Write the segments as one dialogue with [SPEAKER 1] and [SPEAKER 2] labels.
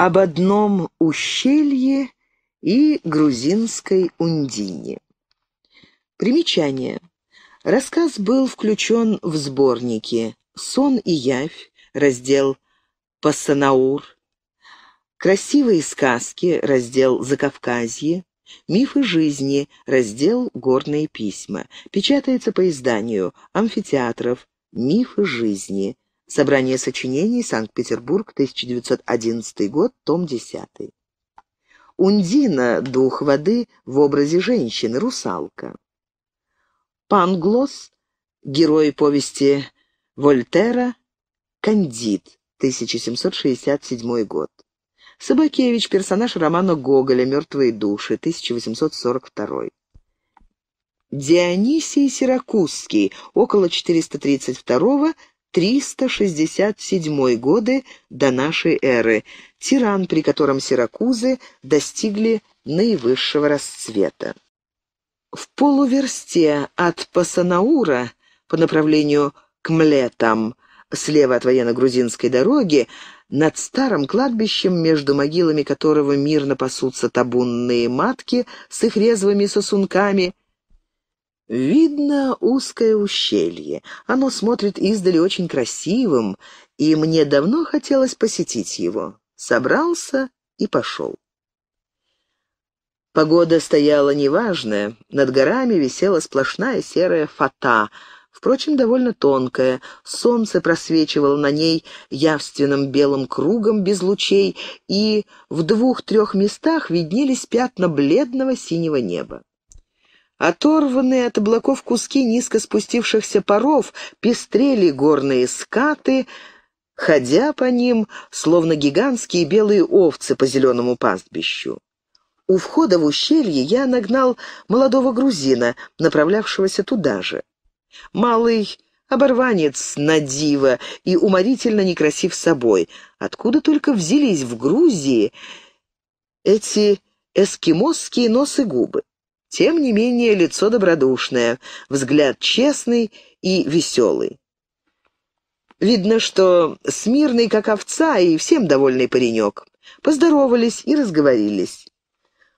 [SPEAKER 1] об одном ущелье и грузинской Ундине. Примечание. Рассказ был включен в сборники «Сон и явь», раздел «Пассанаур», «Красивые сказки», раздел «Закавказье», «Мифы жизни», раздел «Горные письма». Печатается по изданию «Амфитеатров», «Мифы жизни», Собрание сочинений, Санкт-Петербург, 1911 год, том 10. Ундина, дух воды в образе женщины, русалка. Панглос, герой повести Вольтера, Кандид, 1767 год. Собакевич, персонаж романа Гоголя «Мертвые души», 1842. Дионисий Сиракузский, около 432-го, 367 годы до нашей эры, тиран, при котором Сиракузы достигли наивысшего расцвета. В полуверсте от Пасанаура по направлению к Млетам, слева от военно-грузинской дороги, над старым кладбищем, между могилами которого мирно пасутся табунные матки с их резвыми сосунками, Видно узкое ущелье. Оно смотрит издали очень красивым, и мне давно хотелось посетить его. Собрался и пошел. Погода стояла неважная, над горами висела сплошная серая фата, впрочем, довольно тонкая, солнце просвечивало на ней явственным белым кругом без лучей, и в двух-трех местах виднелись пятна бледного синего неба. Оторванные от облаков куски низко спустившихся паров пестрели горные скаты, ходя по ним, словно гигантские белые овцы по зеленому пастбищу. У входа в ущелье я нагнал молодого грузина, направлявшегося туда же. Малый оборванец надива и уморительно некрасив собой. Откуда только взялись в Грузии эти эскимосские носы и губы? Тем не менее, лицо добродушное, взгляд честный и веселый. Видно, что смирный, как овца, и всем довольный паренек. Поздоровались и разговорились.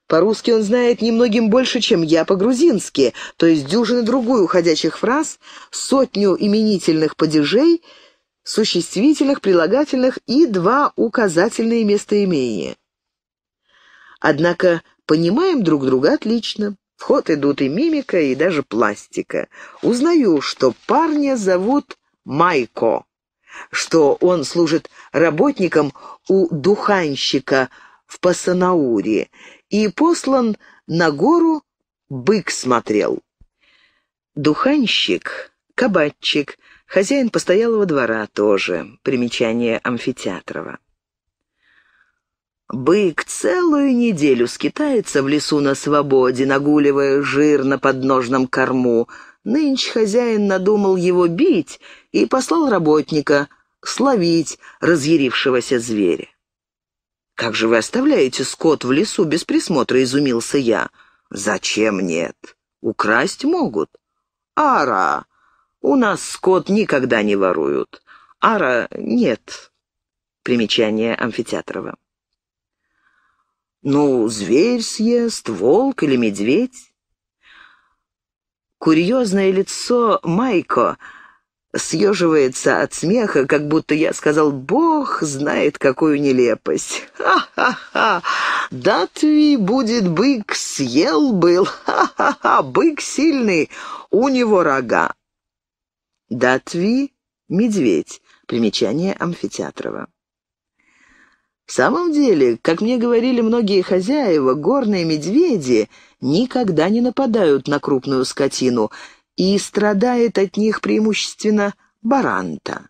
[SPEAKER 1] По-русски он знает немногим больше, чем я по-грузински, то есть дюжины другую ходячих фраз, сотню именительных падежей, существительных, прилагательных и два указательные местоимения. Однако понимаем друг друга отлично. В идут и мимика, и даже пластика. Узнаю, что парня зовут Майко, что он служит работником у духанщика в Пасанауре и послан на гору бык смотрел. Духанщик, кабачик, хозяин постоялого двора тоже, примечание амфитеатрова. Бык целую неделю скитается в лесу на свободе, нагуливая жир на подножном корму. Нынче хозяин надумал его бить и послал работника словить разъярившегося зверя. «Как же вы оставляете скот в лесу без присмотра?» — изумился я. «Зачем нет? Украсть могут. Ара! У нас скот никогда не воруют. Ара нет». Примечание Амфитеатрова. Ну, зверь съест, волк или медведь. Курьезное лицо Майко съеживается от смеха, как будто я сказал «Бог знает, какую нелепость». «Ха-ха-ха! Датви будет бык, съел был! Ха-ха-ха! Бык сильный, у него рога!» Датви — медведь. Примечание Амфитеатрова. В самом деле, как мне говорили многие хозяева, горные медведи никогда не нападают на крупную скотину, и страдает от них преимущественно баранта.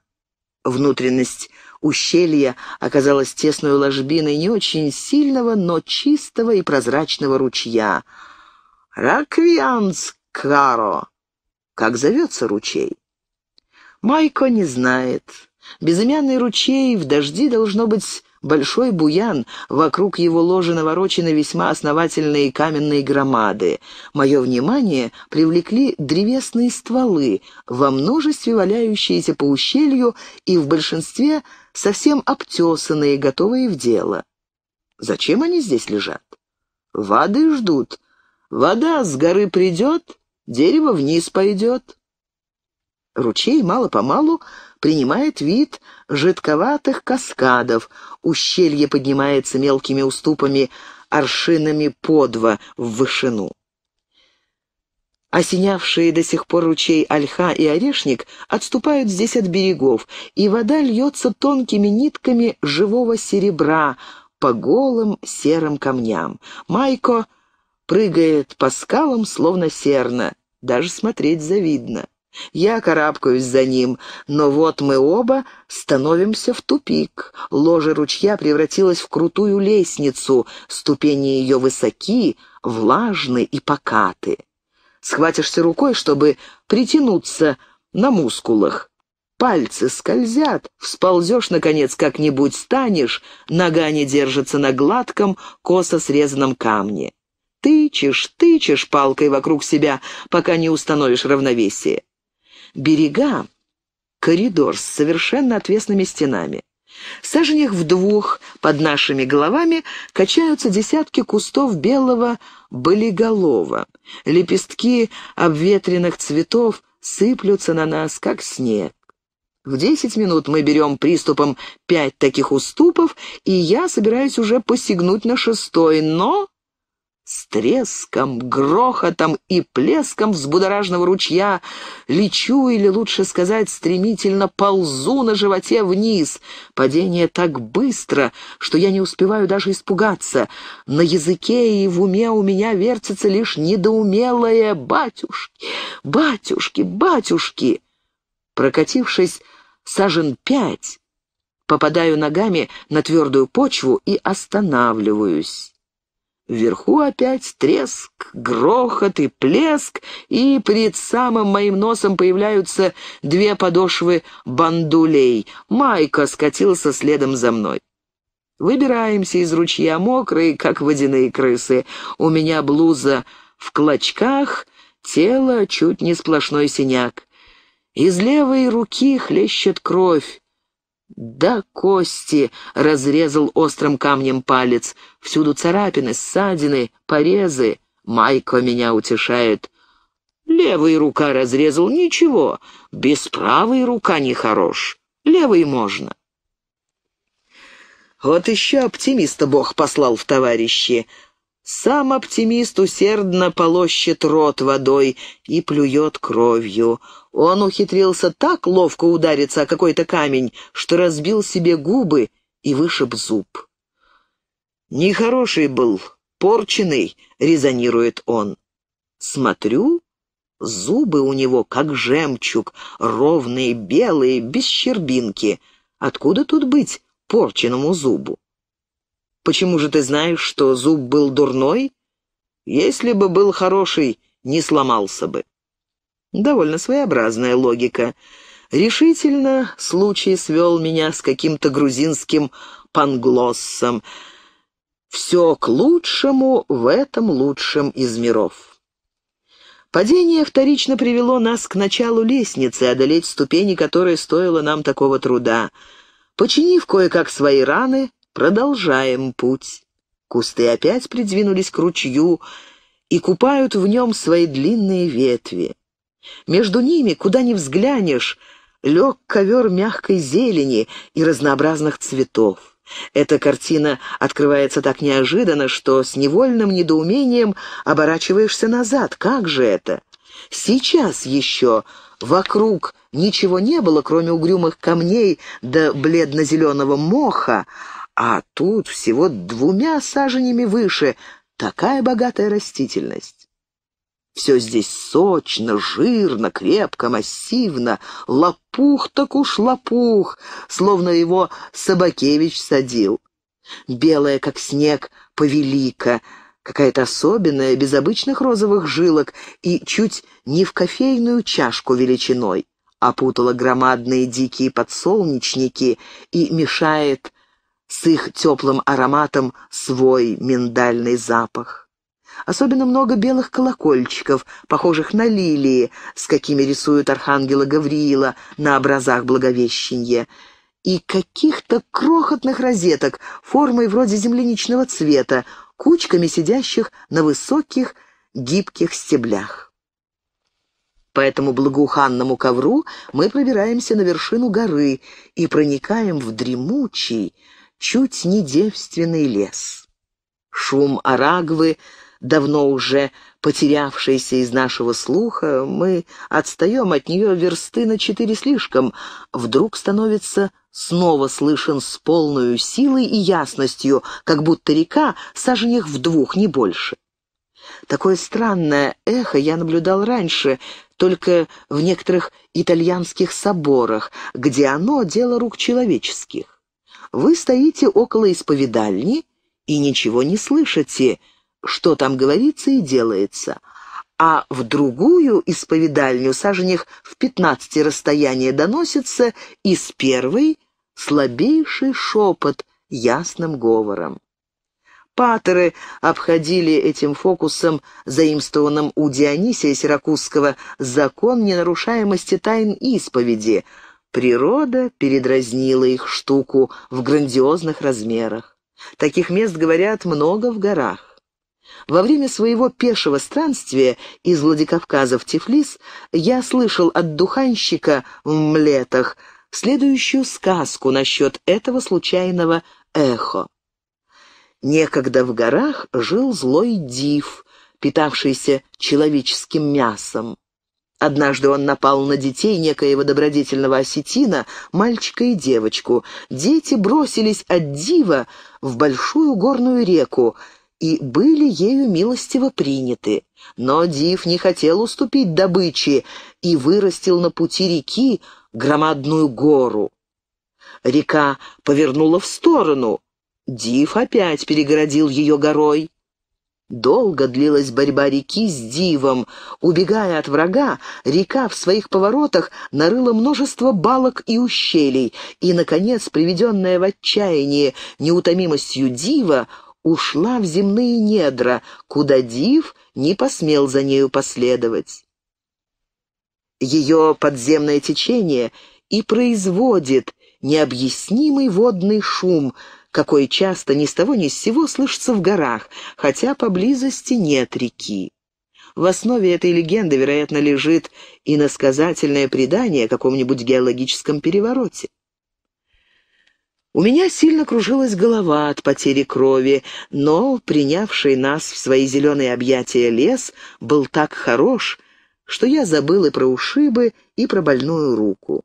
[SPEAKER 1] Внутренность ущелья оказалась тесной ложбиной не очень сильного, но чистого и прозрачного ручья. Раквианскаро. Как зовется ручей? Майко не знает. Безымянный ручей в дожди, должно быть, Большой буян, вокруг его ложи наворочены весьма основательные каменные громады. Мое внимание привлекли древесные стволы, во множестве валяющиеся по ущелью и в большинстве совсем обтесанные, готовые в дело. Зачем они здесь лежат? Воды ждут. Вода с горы придет, дерево вниз пойдет. Ручей мало-помалу принимает вид жидковатых каскадов. Ущелье поднимается мелкими уступами аршинами подва в вышину. Осенявшие до сих пор ручей Ольха и Орешник отступают здесь от берегов, и вода льется тонкими нитками живого серебра по голым серым камням. Майко прыгает по скалам, словно серна. Даже смотреть завидно. Я карабкаюсь за ним, но вот мы оба становимся в тупик. Ложе ручья превратилось в крутую лестницу, ступени ее высоки, влажны и покаты. Схватишься рукой, чтобы притянуться на мускулах. Пальцы скользят, всползешь, наконец, как-нибудь станешь, нога не держится на гладком, косо срезанном камне. Тычешь, тычешь палкой вокруг себя, пока не установишь равновесие берега — коридор с совершенно отвесными стенами. Саженях в двух под нашими головами качаются десятки кустов белого болиголова. Лепестки обветренных цветов сыплются на нас, как снег. В десять минут мы берем приступом пять таких уступов, и я собираюсь уже посягнуть на шестой, но с треском, грохотом и плеском взбудоражного ручья лечу, или лучше сказать, стремительно ползу на животе вниз. Падение так быстро, что я не успеваю даже испугаться. На языке и в уме у меня вертится лишь недоумелое «батюшки, батюшки, батюшки». Прокатившись сажен пять, попадаю ногами на твердую почву и останавливаюсь. Вверху опять треск, грохот и плеск, и перед самым моим носом появляются две подошвы бандулей. Майка скатился следом за мной. Выбираемся из ручья, мокрые, как водяные крысы. У меня блуза в клочках, тело чуть не сплошной синяк. Из левой руки хлещет кровь. Да кости!» — разрезал острым камнем палец. «Всюду царапины, ссадины, порезы. Майка меня утешает. Левая рука разрезал, ничего. Без правой рука нехорош. Левой можно». Вот еще оптимиста Бог послал в товарищи. Сам оптимист усердно полощет рот водой и плюет кровью. Он ухитрился так ловко удариться о какой-то камень, что разбил себе губы и вышиб зуб. «Нехороший был, порченый», — резонирует он. «Смотрю, зубы у него как жемчуг, ровные, белые, без щербинки. Откуда тут быть порченному зубу?» «Почему же ты знаешь, что зуб был дурной? Если бы был хороший, не сломался бы». Довольно своеобразная логика. Решительно случай свел меня с каким-то грузинским панглоссом. Все к лучшему в этом лучшем из миров. Падение вторично привело нас к началу лестницы, одолеть ступени которой стоило нам такого труда. Починив кое-как свои раны, продолжаем путь. Кусты опять придвинулись к ручью и купают в нем свои длинные ветви. Между ними, куда ни взглянешь, лег ковер мягкой зелени и разнообразных цветов. Эта картина открывается так неожиданно, что с невольным недоумением оборачиваешься назад. Как же это? Сейчас еще вокруг ничего не было, кроме угрюмых камней да бледно-зеленого моха, а тут всего двумя саженями выше такая богатая растительность. Все здесь сочно, жирно, крепко, массивно. Лопух так уж лопух, словно его Собакевич садил. Белая, как снег, повелика, какая-то особенная, без обычных розовых жилок и чуть не в кофейную чашку величиной. Опутала громадные дикие подсолнечники и мешает с их теплым ароматом свой миндальный запах. Особенно много белых колокольчиков, похожих на лилии, с какими рисуют архангела Гавриила на образах Благовещения, и каких-то крохотных розеток формой вроде земляничного цвета, кучками сидящих на высоких гибких стеблях. По этому благоуханному ковру мы пробираемся на вершину горы и проникаем в дремучий, чуть не девственный лес. Шум арагвы давно уже потерявшейся из нашего слуха, мы отстаем от нее версты на четыре слишком, вдруг становится снова слышен с полной силой и ясностью, как будто река саженях в двух, не больше. Такое странное эхо я наблюдал раньше, только в некоторых итальянских соборах, где оно — дело рук человеческих. Вы стоите около исповедальни и ничего не слышите — что там говорится и делается, а в другую исповедальню саженях в пятнадцати расстояние доносится из первой слабейший шепот ясным говором. Патеры обходили этим фокусом, заимствованным у Дионисия Сиракузского, закон ненарушаемости тайн исповеди. Природа передразнила их штуку в грандиозных размерах. Таких мест, говорят, много в горах. Во время своего пешего странствия из Владикавказа в Тифлис я слышал от духанщика в Млетах следующую сказку насчет этого случайного эхо. Некогда в горах жил злой див, питавшийся человеческим мясом. Однажды он напал на детей некоего добродетельного осетина, мальчика и девочку. Дети бросились от дива в большую горную реку, и были ею милостиво приняты. Но Див не хотел уступить добыче и вырастил на пути реки громадную гору. Река повернула в сторону. Див опять перегородил ее горой. Долго длилась борьба реки с дивом. Убегая от врага, река в своих поворотах нарыла множество балок и ущелий, и, наконец, приведенная в отчаяние неутомимостью дива, ушла в земные недра, куда Див не посмел за нею последовать. Ее подземное течение и производит необъяснимый водный шум, какой часто ни с того ни с сего слышится в горах, хотя поблизости нет реки. В основе этой легенды, вероятно, лежит иносказательное предание о каком-нибудь геологическом перевороте. У меня сильно кружилась голова от потери крови, но принявший нас в свои зеленые объятия лес был так хорош, что я забыл и про ушибы, и про больную руку.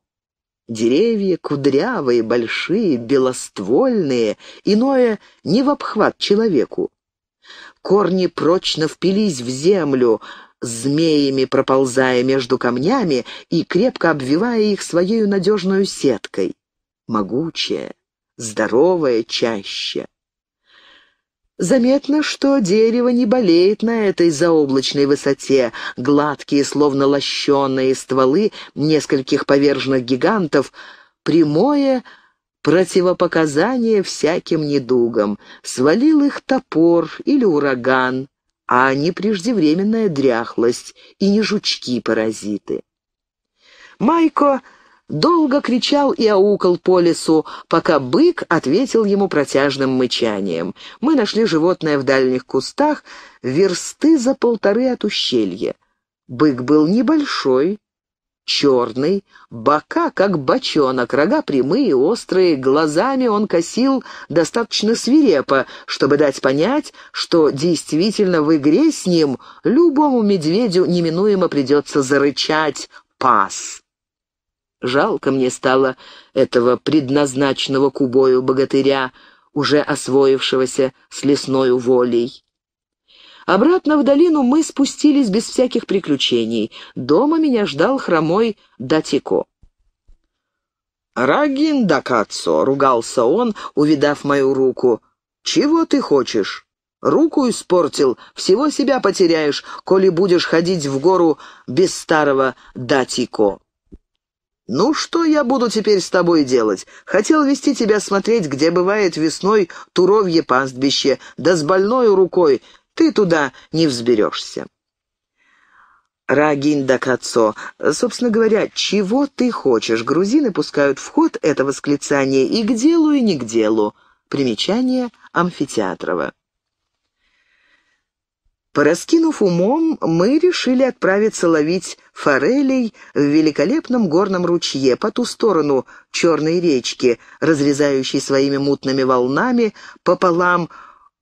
[SPEAKER 1] Деревья кудрявые, большие, белоствольные, иное не в обхват человеку. Корни прочно впились в землю, змеями проползая между камнями и крепко обвивая их своей надежной сеткой. Могучая, здоровая чаще. Заметно, что дерево не болеет на этой заоблачной высоте. Гладкие, словно лощеные стволы нескольких поверженных гигантов — прямое противопоказание всяким недугам. Свалил их топор или ураган, а не преждевременная дряхлость и не жучки-паразиты. Майко долго кричал и аукал по лесу, пока бык ответил ему протяжным мычанием. Мы нашли животное в дальних кустах, версты за полторы от ущелья. Бык был небольшой, черный, бока как бочонок, рога прямые, острые, глазами он косил достаточно свирепо, чтобы дать понять, что действительно в игре с ним любому медведю неминуемо придется зарычать «пас». Жалко мне стало этого предназначенного к убою богатыря, уже освоившегося с лесною волей. Обратно в долину мы спустились без всяких приключений. Дома меня ждал хромой Датико. «Рагин да ругался он, увидав мою руку. «Чего ты хочешь? Руку испортил, всего себя потеряешь, коли будешь ходить в гору без старого Датико». «Ну что я буду теперь с тобой делать? Хотел вести тебя смотреть, где бывает весной туровье пастбище, да с больной рукой ты туда не взберешься». да Кацо. Собственно говоря, чего ты хочешь? Грузины пускают в ход это восклицание и к делу, и не к делу. Примечание Амфитеатрова. Пораскинув умом, мы решили отправиться ловить форелей в великолепном горном ручье по ту сторону Черной речки, разрезающей своими мутными волнами пополам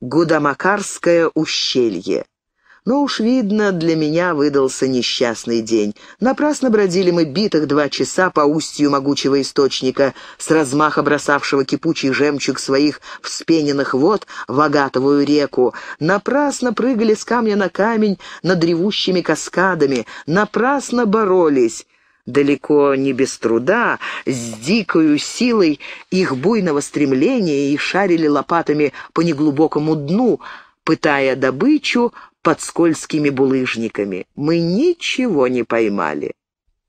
[SPEAKER 1] Гудамакарское ущелье. Но уж видно, для меня выдался несчастный день. Напрасно бродили мы битых два часа по устью могучего источника, с размаха бросавшего кипучий жемчуг своих вспененных вод в агатовую реку. Напрасно прыгали с камня на камень над ревущими каскадами, напрасно боролись далеко не без труда, с дикою силой их буйного стремления и шарили лопатами по неглубокому дну, пытая добычу под скользкими булыжниками. Мы ничего не поймали.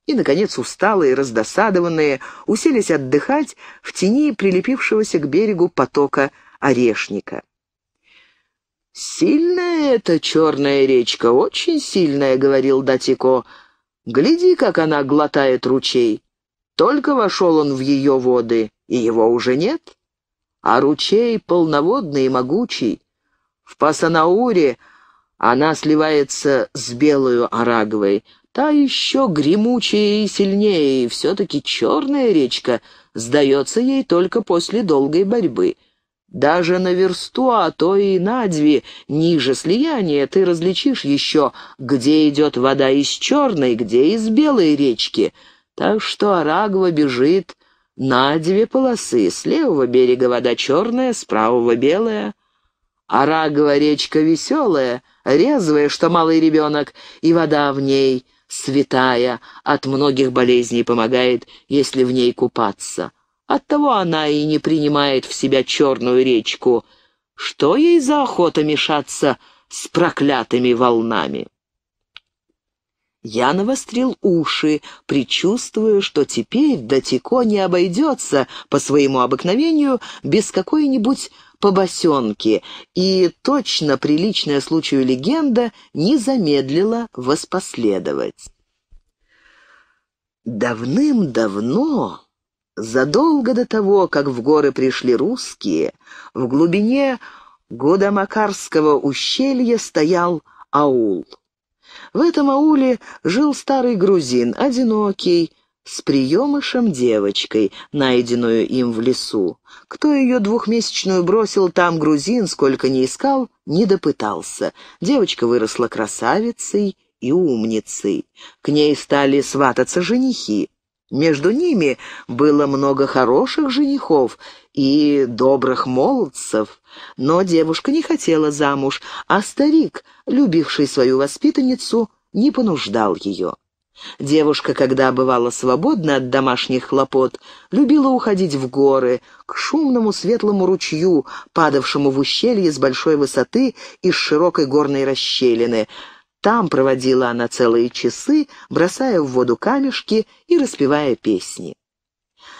[SPEAKER 1] И, наконец, усталые, раздосадованные, уселись отдыхать в тени прилепившегося к берегу потока орешника. «Сильная эта черная речка, очень сильная», — говорил Датико. «Гляди, как она глотает ручей. Только вошел он в ее воды, и его уже нет. А ручей полноводный и могучий. В Пасанауре она сливается с белую араговой. Та еще гремучее и сильнее, и все-таки черная речка сдается ей только после долгой борьбы. Даже на версту, а то и на две, ниже слияния, ты различишь еще, где идет вода из черной, где из белой речки. Так что Арагва бежит на две полосы. С левого берега вода черная, с правого белая. Арагва речка веселая — резвая, что малый ребенок, и вода в ней святая, от многих болезней помогает, если в ней купаться. Оттого она и не принимает в себя черную речку. Что ей за охота мешаться с проклятыми волнами? Я навострил уши, предчувствуя, что теперь Датико не обойдется по своему обыкновению без какой-нибудь по босенке, и точно приличная случаю легенда не замедлила воспоследовать. Давным-давно, задолго до того, как в горы пришли русские, в глубине Годомакарского ущелья стоял аул. В этом ауле жил старый грузин, одинокий, с приемышем-девочкой, найденную им в лесу. Кто ее двухмесячную бросил там грузин, сколько не искал, не допытался. Девочка выросла красавицей и умницей. К ней стали свататься женихи. Между ними было много хороших женихов и добрых молодцев, но девушка не хотела замуж, а старик, любивший свою воспитанницу, не понуждал ее. Девушка, когда бывала свободна от домашних хлопот, любила уходить в горы, к шумному светлому ручью, падавшему в ущелье с большой высоты из широкой горной расщелины. Там проводила она целые часы, бросая в воду камешки и распевая песни.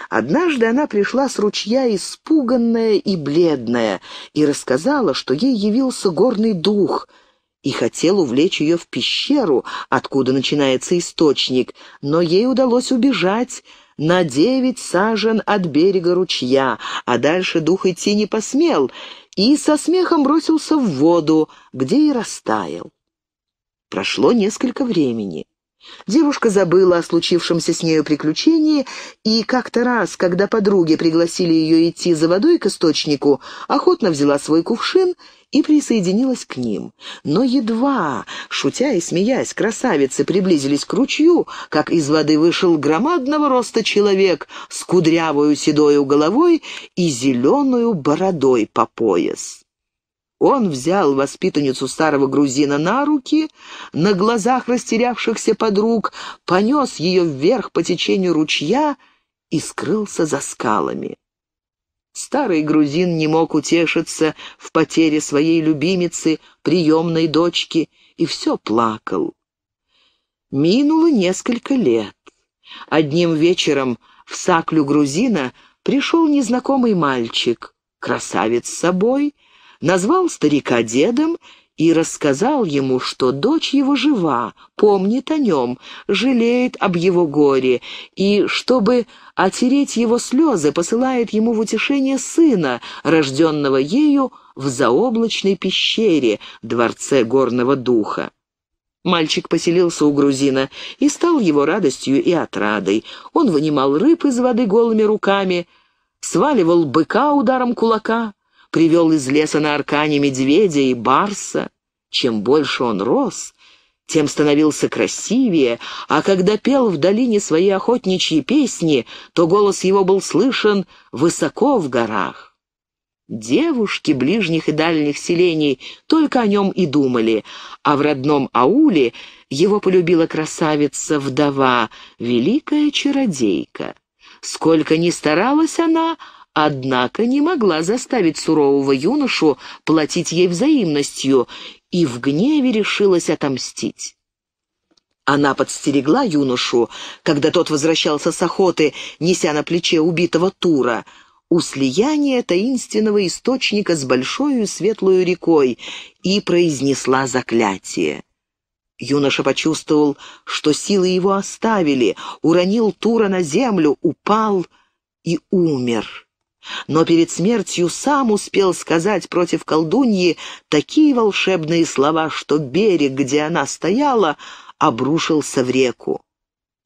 [SPEAKER 1] Однажды она пришла с ручья испуганная и бледная и рассказала, что ей явился горный дух — и хотел увлечь ее в пещеру, откуда начинается источник, но ей удалось убежать на девять сажен от берега ручья, а дальше дух идти не посмел и со смехом бросился в воду, где и растаял. Прошло несколько времени. Девушка забыла о случившемся с нею приключении, и как-то раз, когда подруги пригласили ее идти за водой к источнику, охотно взяла свой кувшин и присоединилась к ним. Но едва, шутя и смеясь, красавицы приблизились к ручью, как из воды вышел громадного роста человек с кудрявою седою головой и зеленую бородой по пояс. Он взял воспитанницу старого грузина на руки, на глазах растерявшихся подруг, понес ее вверх по течению ручья и скрылся за скалами. Старый грузин не мог утешиться в потере своей любимицы, приемной дочки, и все плакал. Минуло несколько лет. Одним вечером в саклю грузина пришел незнакомый мальчик, красавец с собой — назвал старика дедом и рассказал ему, что дочь его жива, помнит о нем, жалеет об его горе, и, чтобы отереть его слезы, посылает ему в утешение сына, рожденного ею в заоблачной пещере, дворце горного духа. Мальчик поселился у грузина и стал его радостью и отрадой. Он вынимал рыб из воды голыми руками, сваливал быка ударом кулака — привел из леса на аркане медведя и барса. Чем больше он рос, тем становился красивее, а когда пел в долине свои охотничьи песни, то голос его был слышен высоко в горах. Девушки ближних и дальних селений только о нем и думали, а в родном ауле его полюбила красавица-вдова, великая чародейка. Сколько ни старалась она, однако не могла заставить сурового юношу платить ей взаимностью и в гневе решилась отомстить. Она подстерегла юношу, когда тот возвращался с охоты, неся на плече убитого Тура, у слияния таинственного источника с большой светлой рекой, и произнесла заклятие. Юноша почувствовал, что силы его оставили, уронил Тура на землю, упал и умер но перед смертью сам успел сказать против колдуньи такие волшебные слова, что берег, где она стояла, обрушился в реку.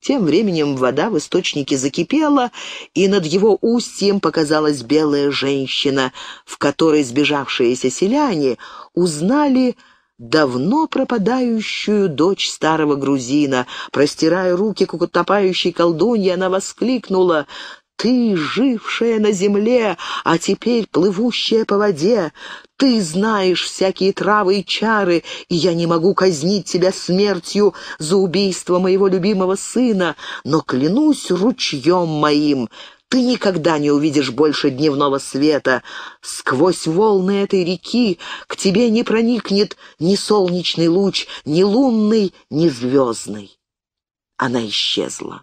[SPEAKER 1] Тем временем вода в источнике закипела, и над его устьем показалась белая женщина, в которой сбежавшиеся селяне узнали давно пропадающую дочь старого грузина. Простирая руки к утопающей колдунье, она воскликнула ты, жившая на земле, а теперь плывущая по воде, ты знаешь всякие травы и чары, и я не могу казнить тебя смертью за убийство моего любимого сына, но клянусь ручьем моим, ты никогда не увидишь больше дневного света. Сквозь волны этой реки к тебе не проникнет ни солнечный луч, ни лунный, ни звездный. Она исчезла.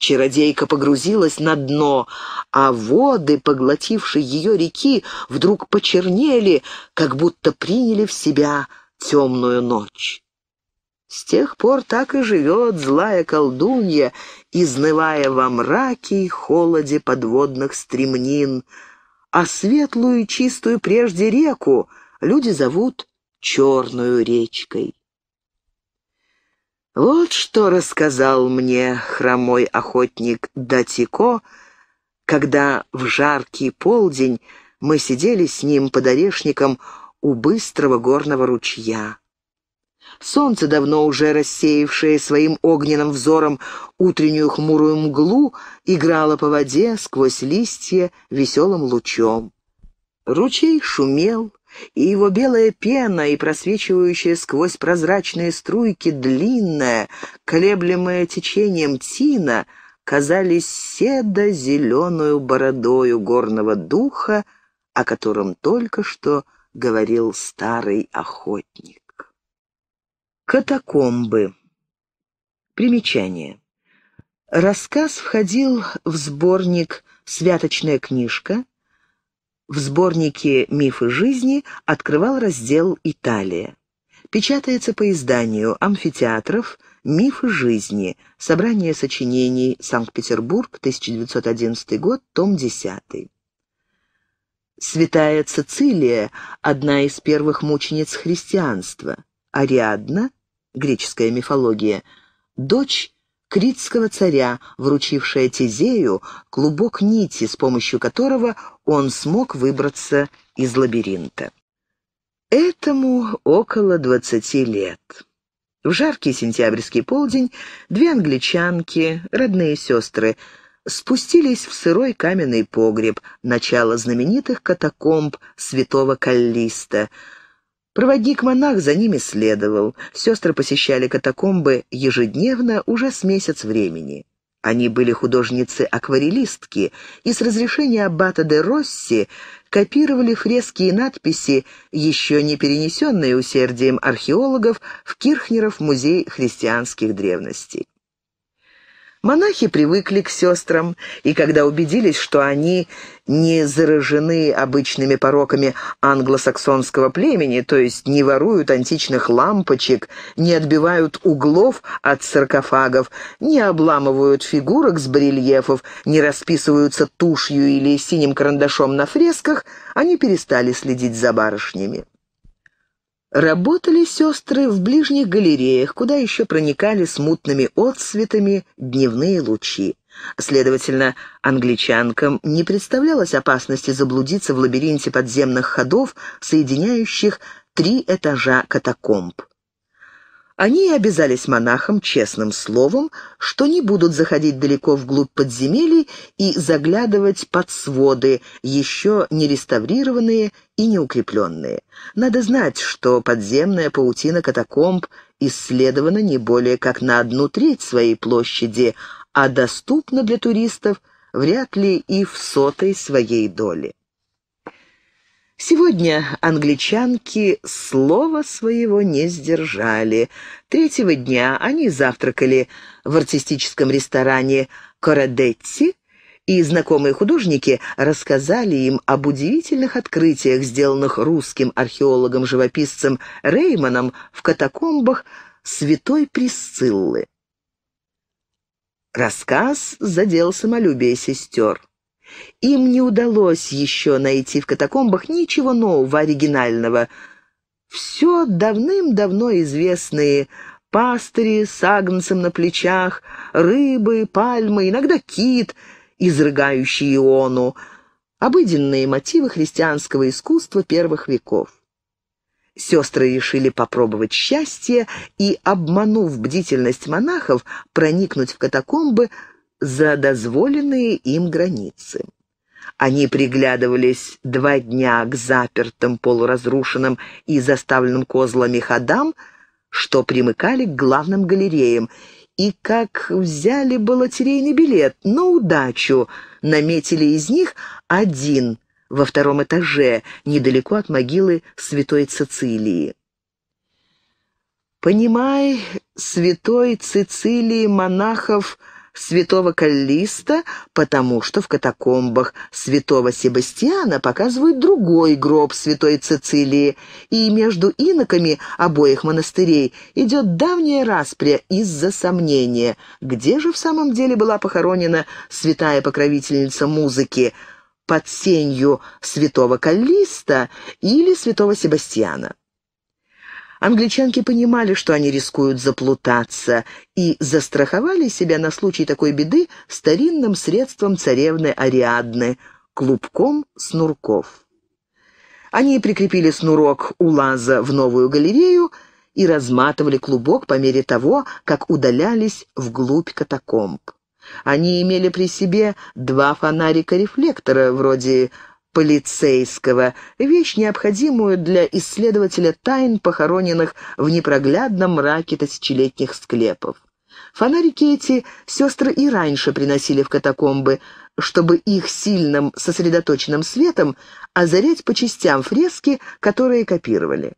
[SPEAKER 1] Чародейка погрузилась на дно, а воды, поглотившие ее реки, вдруг почернели, как будто приняли в себя темную ночь. С тех пор так и живет злая колдунья, изнывая во мраке и холоде подводных стремнин, а светлую и чистую прежде реку люди зовут «черную речкой». Вот что рассказал мне хромой охотник Датико, когда в жаркий полдень мы сидели с ним под орешником у быстрого горного ручья. Солнце, давно уже рассеявшее своим огненным взором утреннюю хмурую мглу, играло по воде сквозь листья веселым лучом. Ручей шумел, и его белая пена, и просвечивающая сквозь прозрачные струйки длинная, колеблемая течением тина, казались седо-зеленую бородою горного духа, о котором только что говорил старый охотник. Катакомбы. Примечание. Рассказ входил в сборник «Святочная книжка», в сборнике «Мифы жизни» открывал раздел «Италия». Печатается по изданию «Амфитеатров. Мифы жизни. Собрание сочинений. Санкт-Петербург. 1911 год. Том 10». Святая Цицилия – одна из первых мучениц христианства. Ариадна, греческая мифология, дочь критского царя, вручившая Тизею клубок нити, с помощью которого он смог выбраться из лабиринта. Этому около двадцати лет. В жаркий сентябрьский полдень две англичанки, родные сестры, спустились в сырой каменный погреб, начало знаменитых катакомб святого Каллиста — Проводник-монах за ними следовал. Сестры посещали катакомбы ежедневно уже с месяц времени. Они были художницы-акварелистки и с разрешения аббата де Росси копировали фрески и надписи, еще не перенесенные усердием археологов, в Кирхнеров музей христианских древностей. Монахи привыкли к сестрам, и когда убедились, что они не заражены обычными пороками англосаксонского племени, то есть не воруют античных лампочек, не отбивают углов от саркофагов, не обламывают фигурок с барельефов, не расписываются тушью или синим карандашом на фресках, они перестали следить за барышнями. Работали сестры в ближних галереях, куда еще проникали смутными отсветами дневные лучи. Следовательно, англичанкам не представлялось опасности заблудиться в лабиринте подземных ходов, соединяющих три этажа катакомб. Они обязались монахам честным словом, что не будут заходить далеко вглубь подземелий и заглядывать под своды, еще не реставрированные и неукрепленные. Надо знать, что подземная паутина катакомб исследована не более как на одну треть своей площади, а доступна для туристов вряд ли и в сотой своей доли. Сегодня англичанки слова своего не сдержали. Третьего дня они завтракали в артистическом ресторане «Корадетти», и знакомые художники рассказали им об удивительных открытиях, сделанных русским археологом-живописцем Рейманом в катакомбах святой Присциллы. Рассказ задел самолюбие сестер. Им не удалось еще найти в катакомбах ничего нового, оригинального. Все давным-давно известные пастыри с агнцем на плечах, рыбы, пальмы, иногда кит, изрыгающий иону. Обыденные мотивы христианского искусства первых веков. Сестры решили попробовать счастье и, обманув бдительность монахов, проникнуть в катакомбы за дозволенные им границы. Они приглядывались два дня к запертым, полуразрушенным и заставленным козлами ходам, что примыкали к главным галереям, и как взяли было лотерейный билет на удачу, наметили из них один во втором этаже, недалеко от могилы святой Цицилии. «Понимай, святой Цицилии монахов — святого Каллиста, потому что в катакомбах святого Себастьяна показывают другой гроб святой Цицилии, и между иноками обоих монастырей идет давняя распря из-за сомнения, где же в самом деле была похоронена святая покровительница музыки, под сенью святого Каллиста или святого Себастьяна. Англичанки понимали, что они рискуют заплутаться, и застраховали себя на случай такой беды старинным средством царевны Ариадны — клубком снурков. Они прикрепили снурок у лаза в новую галерею и разматывали клубок по мере того, как удалялись вглубь катакомб. Они имели при себе два фонарика-рефлектора, вроде полицейского, вещь, необходимую для исследователя тайн, похороненных в непроглядном мраке тысячелетних склепов. Фонарики эти сестры и раньше приносили в катакомбы, чтобы их сильным сосредоточенным светом озарять по частям фрески, которые копировали.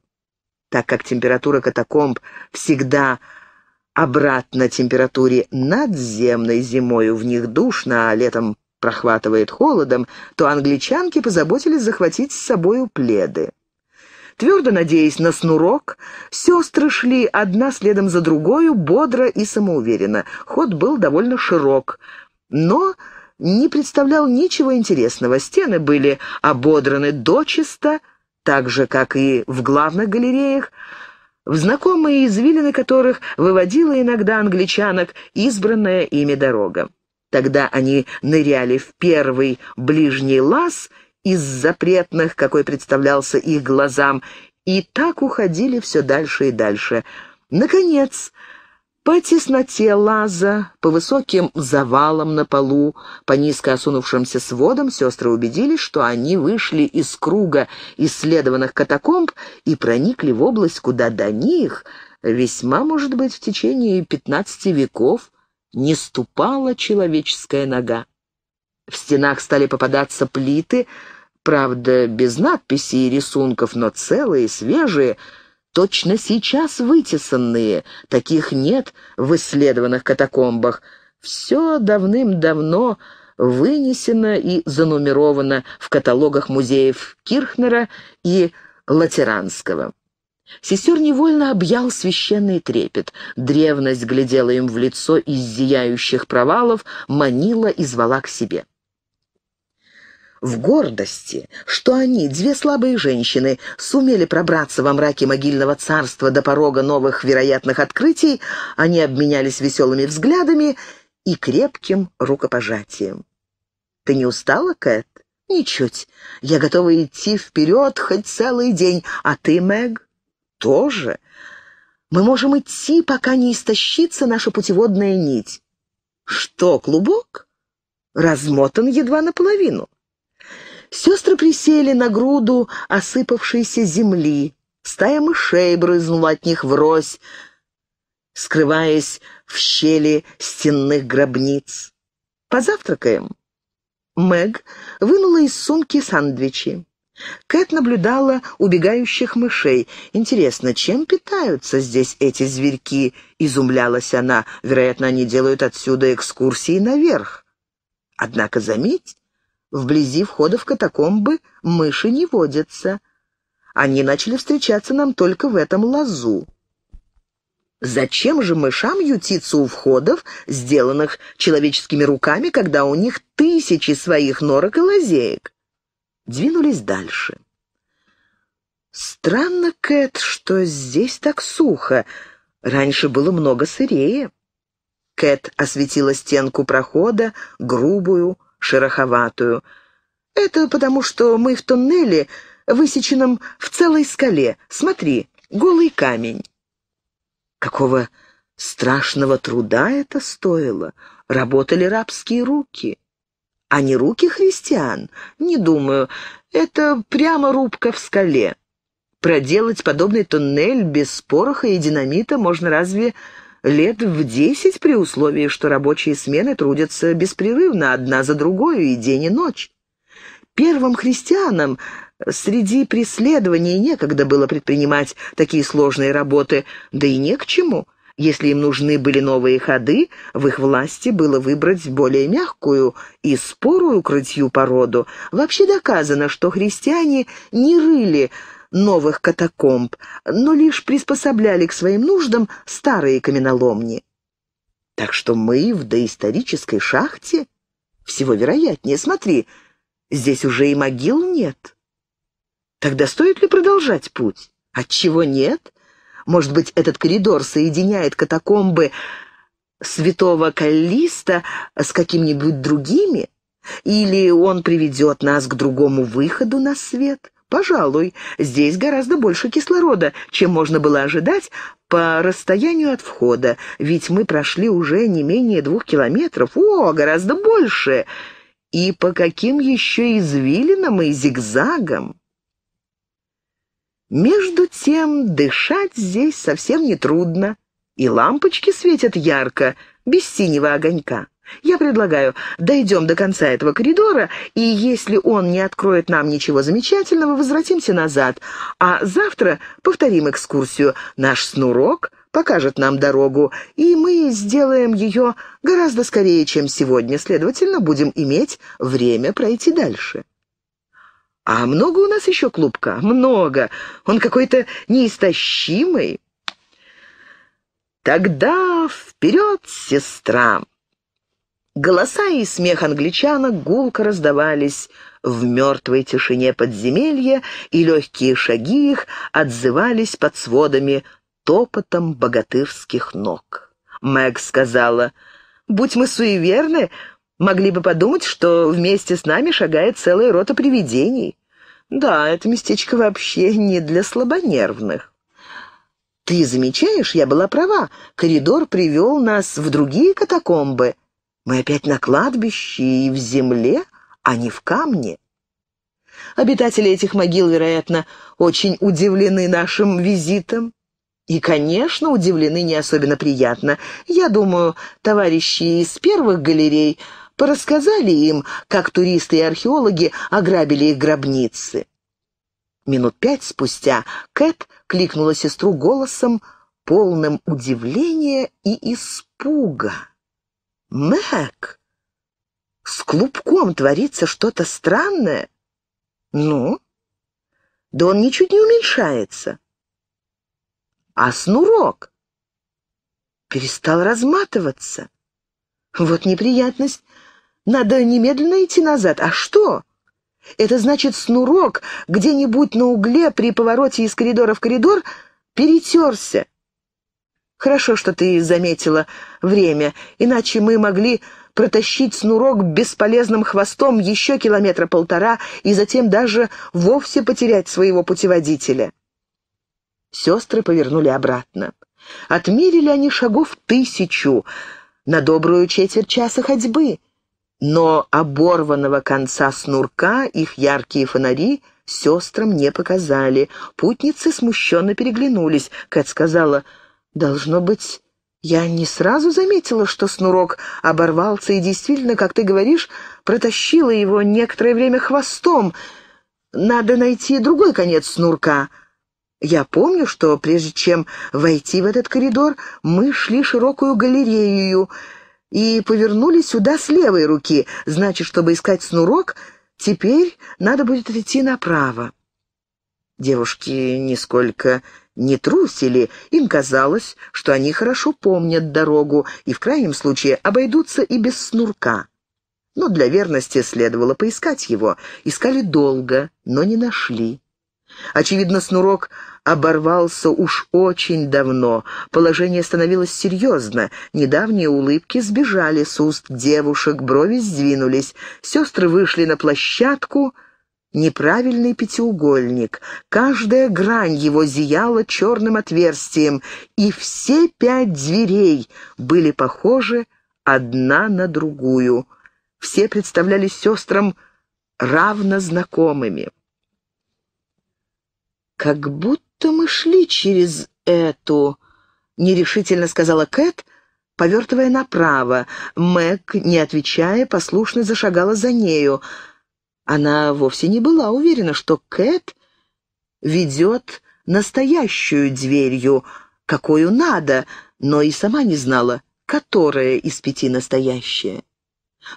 [SPEAKER 1] Так как температура катакомб всегда обратно температуре надземной зимой в них душно, а летом прохватывает холодом, то англичанки позаботились захватить с собою пледы. Твердо надеясь на снурок, сестры шли одна следом за другою, бодро и самоуверенно. Ход был довольно широк, но не представлял ничего интересного. Стены были ободраны дочисто, так же, как и в главных галереях, в знакомые извилины которых выводила иногда англичанок избранная ими дорога. Тогда они ныряли в первый ближний лаз из запретных, какой представлялся их глазам, и так уходили все дальше и дальше. Наконец, по тесноте лаза, по высоким завалам на полу, по низко осунувшимся сводам сестры убедились, что они вышли из круга исследованных катакомб и проникли в область, куда до них, весьма, может быть, в течение пятнадцати веков, не ступала человеческая нога. В стенах стали попадаться плиты, правда, без надписей и рисунков, но целые, свежие, точно сейчас вытесанные. Таких нет в исследованных катакомбах. Все давным-давно вынесено и занумеровано в каталогах музеев Кирхнера и Латеранского. Сестер невольно объял священный трепет. Древность глядела им в лицо из зияющих провалов, манила и звала к себе. В гордости, что они, две слабые женщины, сумели пробраться во мраке могильного царства до порога новых вероятных открытий, они обменялись веселыми взглядами и крепким рукопожатием. «Ты не устала, Кэт?» «Ничуть. Я готова идти вперед хоть целый день. А ты, Мэг?» тоже. Мы можем идти, пока не истощится наша путеводная нить. Что, клубок? Размотан едва наполовину. Сестры присели на груду осыпавшейся земли. Стая мышей брызнула от них врозь, скрываясь в щели стенных гробниц. «Позавтракаем». Мэг вынула из сумки сандвичи. Кэт наблюдала убегающих мышей. «Интересно, чем питаются здесь эти зверьки?» — изумлялась она. «Вероятно, они делают отсюда экскурсии наверх». Однако, заметь, вблизи входа в катакомбы мыши не водятся. Они начали встречаться нам только в этом лазу. Зачем же мышам ютиться у входов, сделанных человеческими руками, когда у них тысячи своих норок и лазеек? Двинулись дальше. «Странно, Кэт, что здесь так сухо. Раньше было много сырее». Кэт осветила стенку прохода, грубую, шероховатую. «Это потому, что мы в туннеле, высеченном в целой скале. Смотри, голый камень». «Какого страшного труда это стоило? Работали рабские руки». А не руки христиан? Не думаю. Это прямо рубка в скале. Проделать подобный туннель без пороха и динамита можно разве лет в десять при условии, что рабочие смены трудятся беспрерывно одна за другой и день и ночь. Первым христианам среди преследований некогда было предпринимать такие сложные работы, да и не к чему. Если им нужны были новые ходы, в их власти было выбрать более мягкую и спорую крытью породу. Вообще доказано, что христиане не рыли новых катакомб, но лишь приспособляли к своим нуждам старые каменоломни. Так что мы в доисторической шахте? Всего вероятнее. Смотри, здесь уже и могил нет. Тогда стоит ли продолжать путь? Отчего нет? Может быть, этот коридор соединяет катакомбы святого Каллиста с какими-нибудь другими? Или он приведет нас к другому выходу на свет? Пожалуй, здесь гораздо больше кислорода, чем можно было ожидать по расстоянию от входа, ведь мы прошли уже не менее двух километров. О, гораздо больше! И по каким еще извилинам и зигзагам? Между тем, дышать здесь совсем нетрудно, и лампочки светят ярко, без синего огонька. Я предлагаю, дойдем до конца этого коридора, и если он не откроет нам ничего замечательного, возвратимся назад, а завтра повторим экскурсию. Наш снурок покажет нам дорогу, и мы сделаем ее гораздо скорее, чем сегодня, следовательно, будем иметь время пройти дальше. «А много у нас еще клубка?» «Много. Он какой-то неистощимый». «Тогда вперед, сестра!» Голоса и смех англичанок гулко раздавались в мертвой тишине подземелья, и легкие шаги их отзывались под сводами топотом богатырских ног. Мэг сказала, «Будь мы суеверны, Могли бы подумать, что вместе с нами шагает целая рота привидений. Да, это местечко вообще не для слабонервных. Ты замечаешь, я была права. Коридор привел нас в другие катакомбы. Мы опять на кладбище и в земле, а не в камне. Обитатели этих могил, вероятно, очень удивлены нашим визитом. И, конечно, удивлены не особенно приятно. Я думаю, товарищи из первых галерей порассказали им, как туристы и археологи ограбили их гробницы. Минут пять спустя Кэт кликнула сестру голосом, полным удивления и испуга. «Мэг, с клубком творится что-то странное?» «Ну?» «Да он ничуть не уменьшается». «А снурок?» «Перестал разматываться». Вот неприятность. Надо немедленно идти назад. А что? Это значит, снурок где-нибудь на угле при повороте из коридора в коридор перетерся. Хорошо, что ты заметила время, иначе мы могли протащить снурок бесполезным хвостом еще километра полтора и затем даже вовсе потерять своего путеводителя. Сестры повернули обратно. Отмерили они шагов тысячу — на добрую четверть часа ходьбы, но оборванного конца снурка их яркие фонари сестрам не показали. Путницы смущенно переглянулись. Кэт сказала, «Должно быть, я не сразу заметила, что снурок оборвался и действительно, как ты говоришь, протащила его некоторое время хвостом. Надо найти другой конец снурка». Я помню, что прежде чем войти в этот коридор, мы шли широкую галерею и повернули сюда с левой руки. Значит, чтобы искать снурок, теперь надо будет идти направо. Девушки нисколько не трусили, им казалось, что они хорошо помнят дорогу и в крайнем случае обойдутся и без снурка. Но для верности следовало поискать его. Искали долго, но не нашли. Очевидно, снурок оборвался уж очень давно. Положение становилось серьезно. Недавние улыбки сбежали с уст девушек, брови сдвинулись. Сестры вышли на площадку... Неправильный пятиугольник. Каждая грань его зияла черным отверстием, и все пять дверей были похожи одна на другую. Все представлялись сестрам равно знакомыми. «Как будто будто мы шли через эту», — нерешительно сказала Кэт, повертывая направо. Мэг, не отвечая, послушно зашагала за нею. Она вовсе не была уверена, что Кэт ведет настоящую дверью, какую надо, но и сама не знала, которая из пяти настоящая.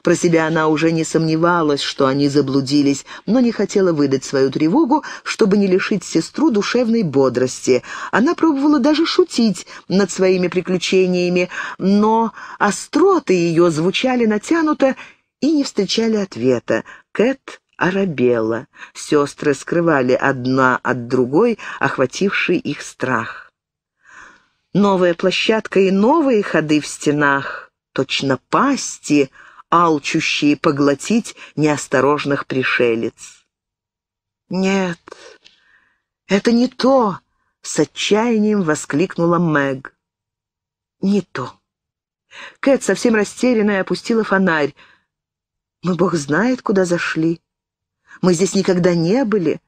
[SPEAKER 1] Про себя она уже не сомневалась, что они заблудились, но не хотела выдать свою тревогу, чтобы не лишить сестру душевной бодрости. Она пробовала даже шутить над своими приключениями, но остроты ее звучали натянуто и не встречали ответа. Кэт оробела. Сестры скрывали одна от другой охвативший их страх. Новая площадка и новые ходы в стенах, точно пасти — алчущие поглотить неосторожных пришелец. «Нет, это не то!» — с отчаянием воскликнула Мэг. «Не то!» Кэт, совсем растерянная, опустила фонарь. «Мы бог знает, куда зашли. Мы здесь никогда не были.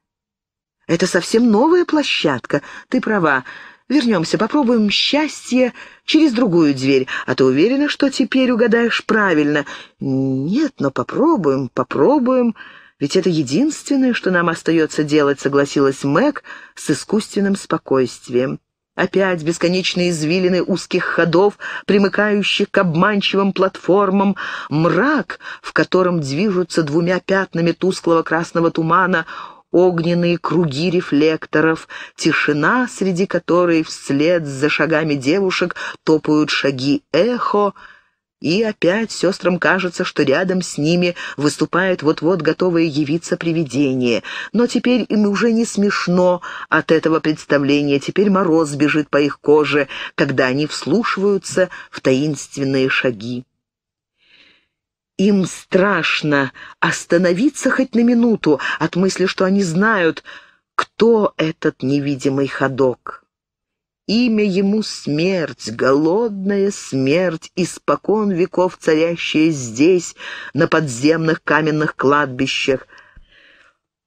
[SPEAKER 1] Это совсем новая площадка. Ты права, Вернемся, попробуем счастье через другую дверь. А ты уверена, что теперь угадаешь правильно? Нет, но попробуем, попробуем. Ведь это единственное, что нам остается делать, согласилась Мэг с искусственным спокойствием. Опять бесконечные извилины узких ходов, примыкающих к обманчивым платформам, мрак, в котором движутся двумя пятнами тусклого красного тумана — огненные круги рефлекторов, тишина, среди которой вслед за шагами девушек топают шаги эхо, и опять сестрам кажется, что рядом с ними выступает вот-вот готовое явиться привидение. Но теперь им уже не смешно от этого представления, теперь мороз бежит по их коже, когда они вслушиваются в таинственные шаги. Им страшно остановиться хоть на минуту от мысли, что они знают, кто этот невидимый ходок. Имя ему — смерть, голодная смерть, испокон веков царящая здесь, на подземных каменных кладбищах.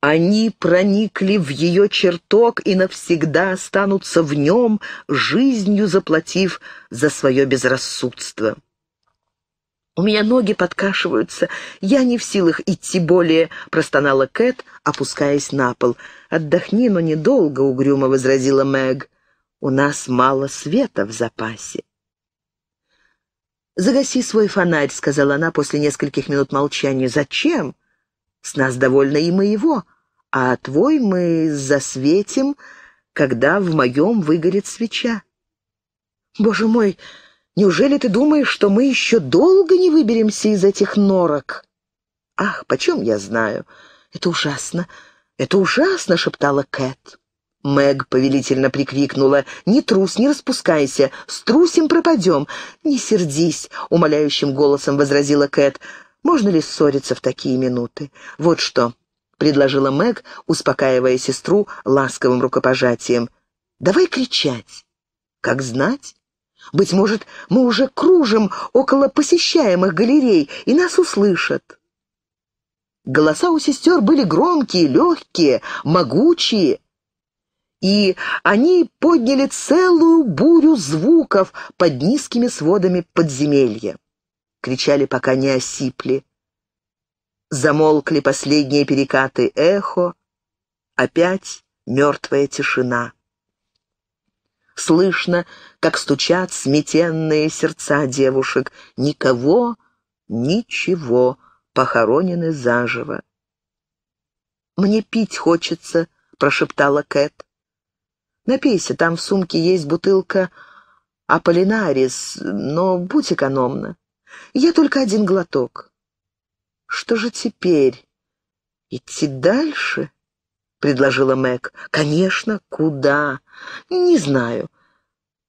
[SPEAKER 1] Они проникли в ее чертог и навсегда останутся в нем, жизнью заплатив за свое безрассудство. У меня ноги подкашиваются. Я не в силах идти более», — простонала Кэт, опускаясь на пол. «Отдохни, но недолго», — угрюмо возразила Мэг. «У нас мало света в запасе». «Загаси свой фонарь», — сказала она после нескольких минут молчания. «Зачем? С нас довольно и моего, а твой мы засветим, когда в моем выгорит свеча». «Боже мой!» Неужели ты думаешь, что мы еще долго не выберемся из этих норок?» «Ах, почем я знаю? Это ужасно! Это ужасно!» — шептала Кэт. Мэг повелительно прикрикнула. «Не трус, не распускайся! с Струсим, пропадем! Не сердись!» — умоляющим голосом возразила Кэт. «Можно ли ссориться в такие минуты? Вот что!» — предложила Мэг, успокаивая сестру ласковым рукопожатием. «Давай кричать!» «Как знать!» Быть может, мы уже кружим около посещаемых галерей, и нас услышат. Голоса у сестер были громкие, легкие, могучие, и они подняли целую бурю звуков под низкими сводами подземелья. Кричали, пока не осипли. Замолкли последние перекаты эхо. Опять мертвая тишина. Слышно, как стучат сметенные сердца девушек. Никого, ничего, похоронены заживо. «Мне пить хочется», — прошептала Кэт. «Напейся, там в сумке есть бутылка Аполлинарис, но будь экономна. Я только один глоток». «Что же теперь? Идти дальше?» предложила Мэг. «Конечно, куда?» «Не знаю».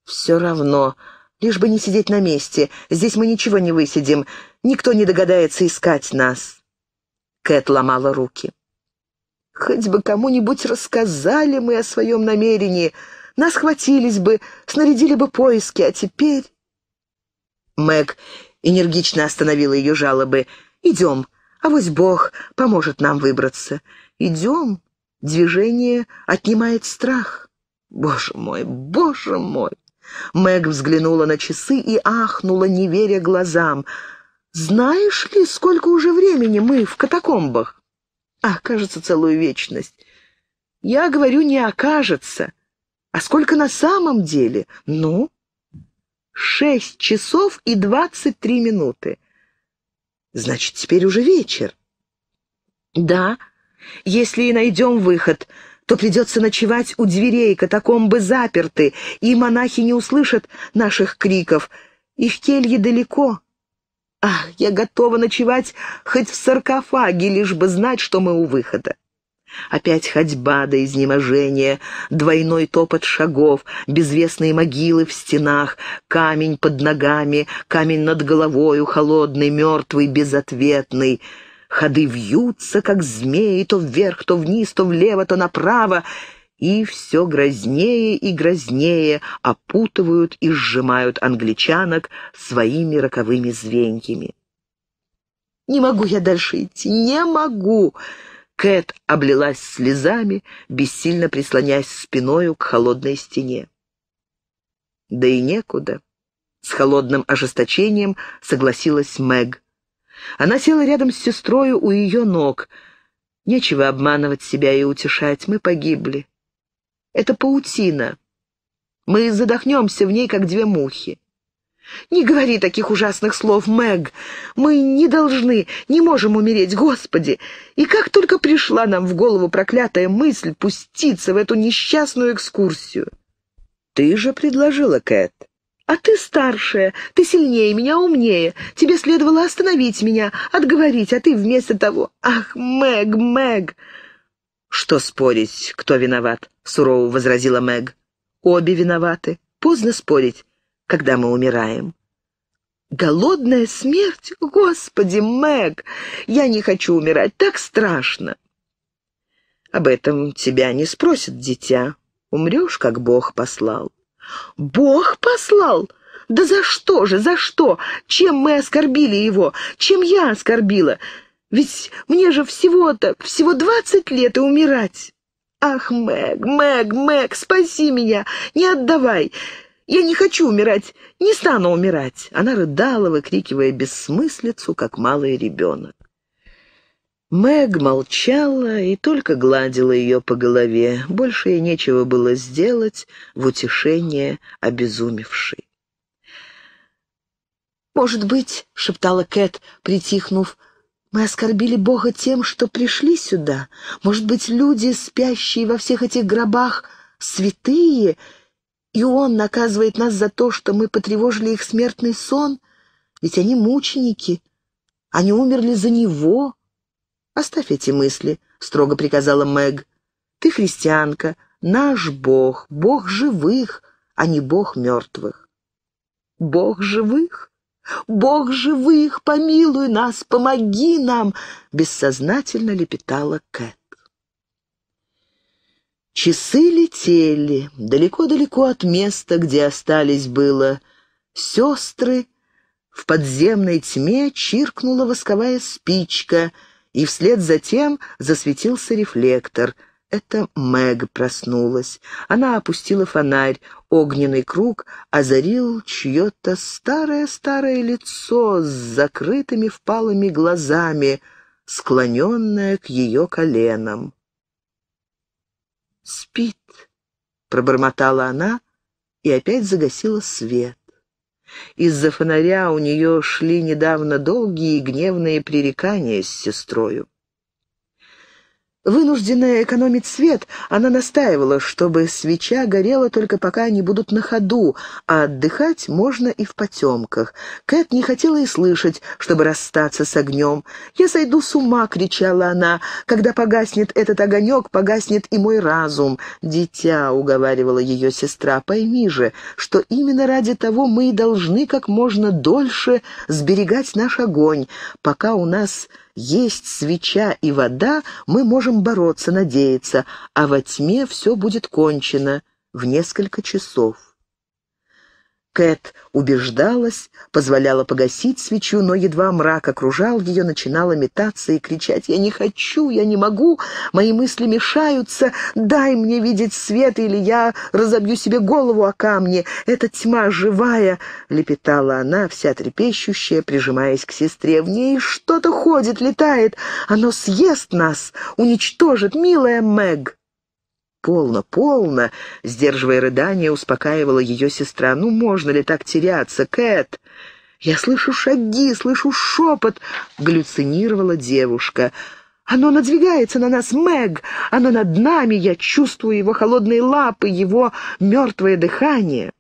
[SPEAKER 1] «Все равно. Лишь бы не сидеть на месте. Здесь мы ничего не высидим. Никто не догадается искать нас». Кэт ломала руки. «Хоть бы кому-нибудь рассказали мы о своем намерении. Нас хватились бы, снарядили бы поиски, а теперь...» Мэг энергично остановила ее жалобы. «Идем, авось Бог поможет нам выбраться. Идем, Движение отнимает страх. Боже мой, боже мой! Мэг взглянула на часы и ахнула, не веря глазам. «Знаешь ли, сколько уже времени мы в катакомбах?» «Ах, кажется, целую вечность. Я говорю, не окажется. А сколько на самом деле? Ну?» «Шесть часов и двадцать три минуты. Значит, теперь уже вечер». «Да», если и найдем выход, то придется ночевать у дверей, катакомбы заперты, и монахи не услышат наших криков. Их кельи далеко. Ах, я готова ночевать хоть в саркофаге, лишь бы знать, что мы у выхода. Опять ходьба до изнеможения, двойной топот шагов, безвестные могилы в стенах, камень под ногами, камень над головою, холодный, мертвый, безответный — Ходы вьются, как змеи, то вверх, то вниз, то влево, то направо, и все грознее и грознее опутывают и сжимают англичанок своими роковыми звеньями. «Не могу я дальше идти, не могу!» Кэт облилась слезами, бессильно прислоняясь спиною к холодной стене. «Да и некуда», — с холодным ожесточением согласилась Мэг. Она села рядом с сестрою у ее ног. Нечего обманывать себя и утешать, мы погибли. Это паутина. Мы задохнемся в ней, как две мухи. «Не говори таких ужасных слов, Мэг! Мы не должны, не можем умереть, Господи! И как только пришла нам в голову проклятая мысль пуститься в эту несчастную экскурсию!» «Ты же предложила, Кэт!» А ты старшая, ты сильнее меня, умнее. Тебе следовало остановить меня, отговорить, а ты вместо того... Ах, Мэг, Мэг!» «Что спорить, кто виноват?» — сурово возразила Мэг. «Обе виноваты. Поздно спорить, когда мы умираем». «Голодная смерть? Господи, Мэг! Я не хочу умирать, так страшно!» «Об этом тебя не спросят, дитя. Умрешь, как Бог послал». «Бог послал? Да за что же, за что? Чем мы оскорбили его? Чем я оскорбила? Ведь мне же всего-то, всего двадцать лет и умирать!» «Ах, Мэг, Мэг, Мэг, спаси меня! Не отдавай! Я не хочу умирать! Не стану умирать!» Она рыдала, выкрикивая бессмыслицу, как малый ребенок. Мэг молчала и только гладила ее по голове. Больше ей нечего было сделать в утешение обезумевшей. «Может быть, — шептала Кэт, притихнув, — мы оскорбили Бога тем, что пришли сюда. Может быть, люди, спящие во всех этих гробах, святые, и Он наказывает нас за то, что мы потревожили их смертный сон? Ведь они мученики, они умерли за Него». «Оставь эти мысли», — строго приказала Мэг. «Ты христианка, наш Бог, Бог живых, а не Бог мертвых». «Бог живых? Бог живых, помилуй нас, помоги нам!» — бессознательно лепетала Кэт. Часы летели далеко-далеко от места, где остались было сестры. В подземной тьме чиркнула восковая спичка — и вслед за тем засветился рефлектор. Это Мэг проснулась. Она опустила фонарь. Огненный круг озарил чье-то старое-старое лицо с закрытыми впалыми глазами, склоненное к ее коленам. «Спит», — пробормотала она и опять загасила свет. Из-за фонаря у нее шли недавно долгие и гневные пререкания с сестрою. Вынужденная экономить свет, она настаивала, чтобы свеча горела только пока они будут на ходу, а отдыхать можно и в потемках. Кэт не хотела и слышать, чтобы расстаться с огнем. «Я сойду с ума!» — кричала она. «Когда погаснет этот огонек, погаснет и мой разум!» «Дитя!» — уговаривала ее сестра. «Пойми же, что именно ради того мы и должны как можно дольше сберегать наш огонь, пока у нас есть свеча и вода, мы можем бороться, надеяться, а во тьме все будет кончено в несколько часов. Кэт убеждалась, позволяла погасить свечу, но едва мрак окружал ее, начинала метаться и кричать «Я не хочу, я не могу, мои мысли мешаются, дай мне видеть свет, или я разобью себе голову о камни, эта тьма живая!» — лепетала она, вся трепещущая, прижимаясь к сестре. «В ней что-то ходит, летает, оно съест нас, уничтожит, милая Мэг!» «Полно, полно!» — сдерживая рыдание, успокаивала ее сестра. «Ну, можно ли так теряться, Кэт?» «Я слышу шаги, слышу шепот!» — галлюцинировала девушка. «Оно надвигается на нас, Мэг! Оно над нами! Я чувствую его холодные лапы, его мертвое дыхание!»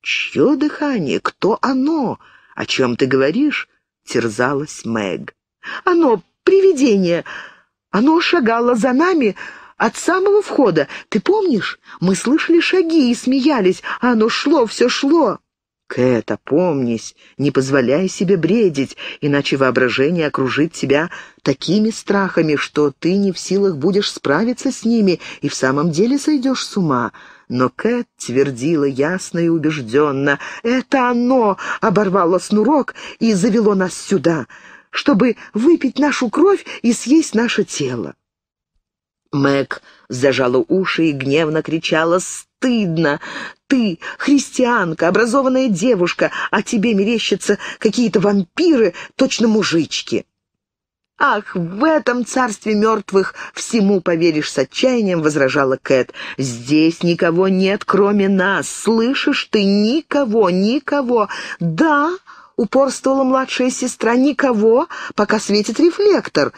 [SPEAKER 1] «Чье дыхание? Кто оно? О чем ты говоришь?» — терзалась Мэг. «Оно — привидение! Оно шагало за нами!» От самого входа, ты помнишь? Мы слышали шаги и смеялись, а оно шло, все шло. Кэт, опомнись, не позволяй себе бредить, иначе воображение окружит тебя такими страхами, что ты не в силах будешь справиться с ними и в самом деле сойдешь с ума. Но Кэт твердила ясно и убежденно, «Это оно!» — оборвало снурок и завело нас сюда, чтобы выпить нашу кровь и съесть наше тело. Мэг зажала уши и гневно кричала «Стыдно! Ты христианка, образованная девушка, а тебе мерещатся какие-то вампиры, точно мужички!» «Ах, в этом царстве мертвых всему поверишь с отчаянием», — возражала Кэт. «Здесь никого нет, кроме нас. Слышишь ты? Никого, никого. Да, упорствовала младшая сестра, никого, пока светит рефлектор.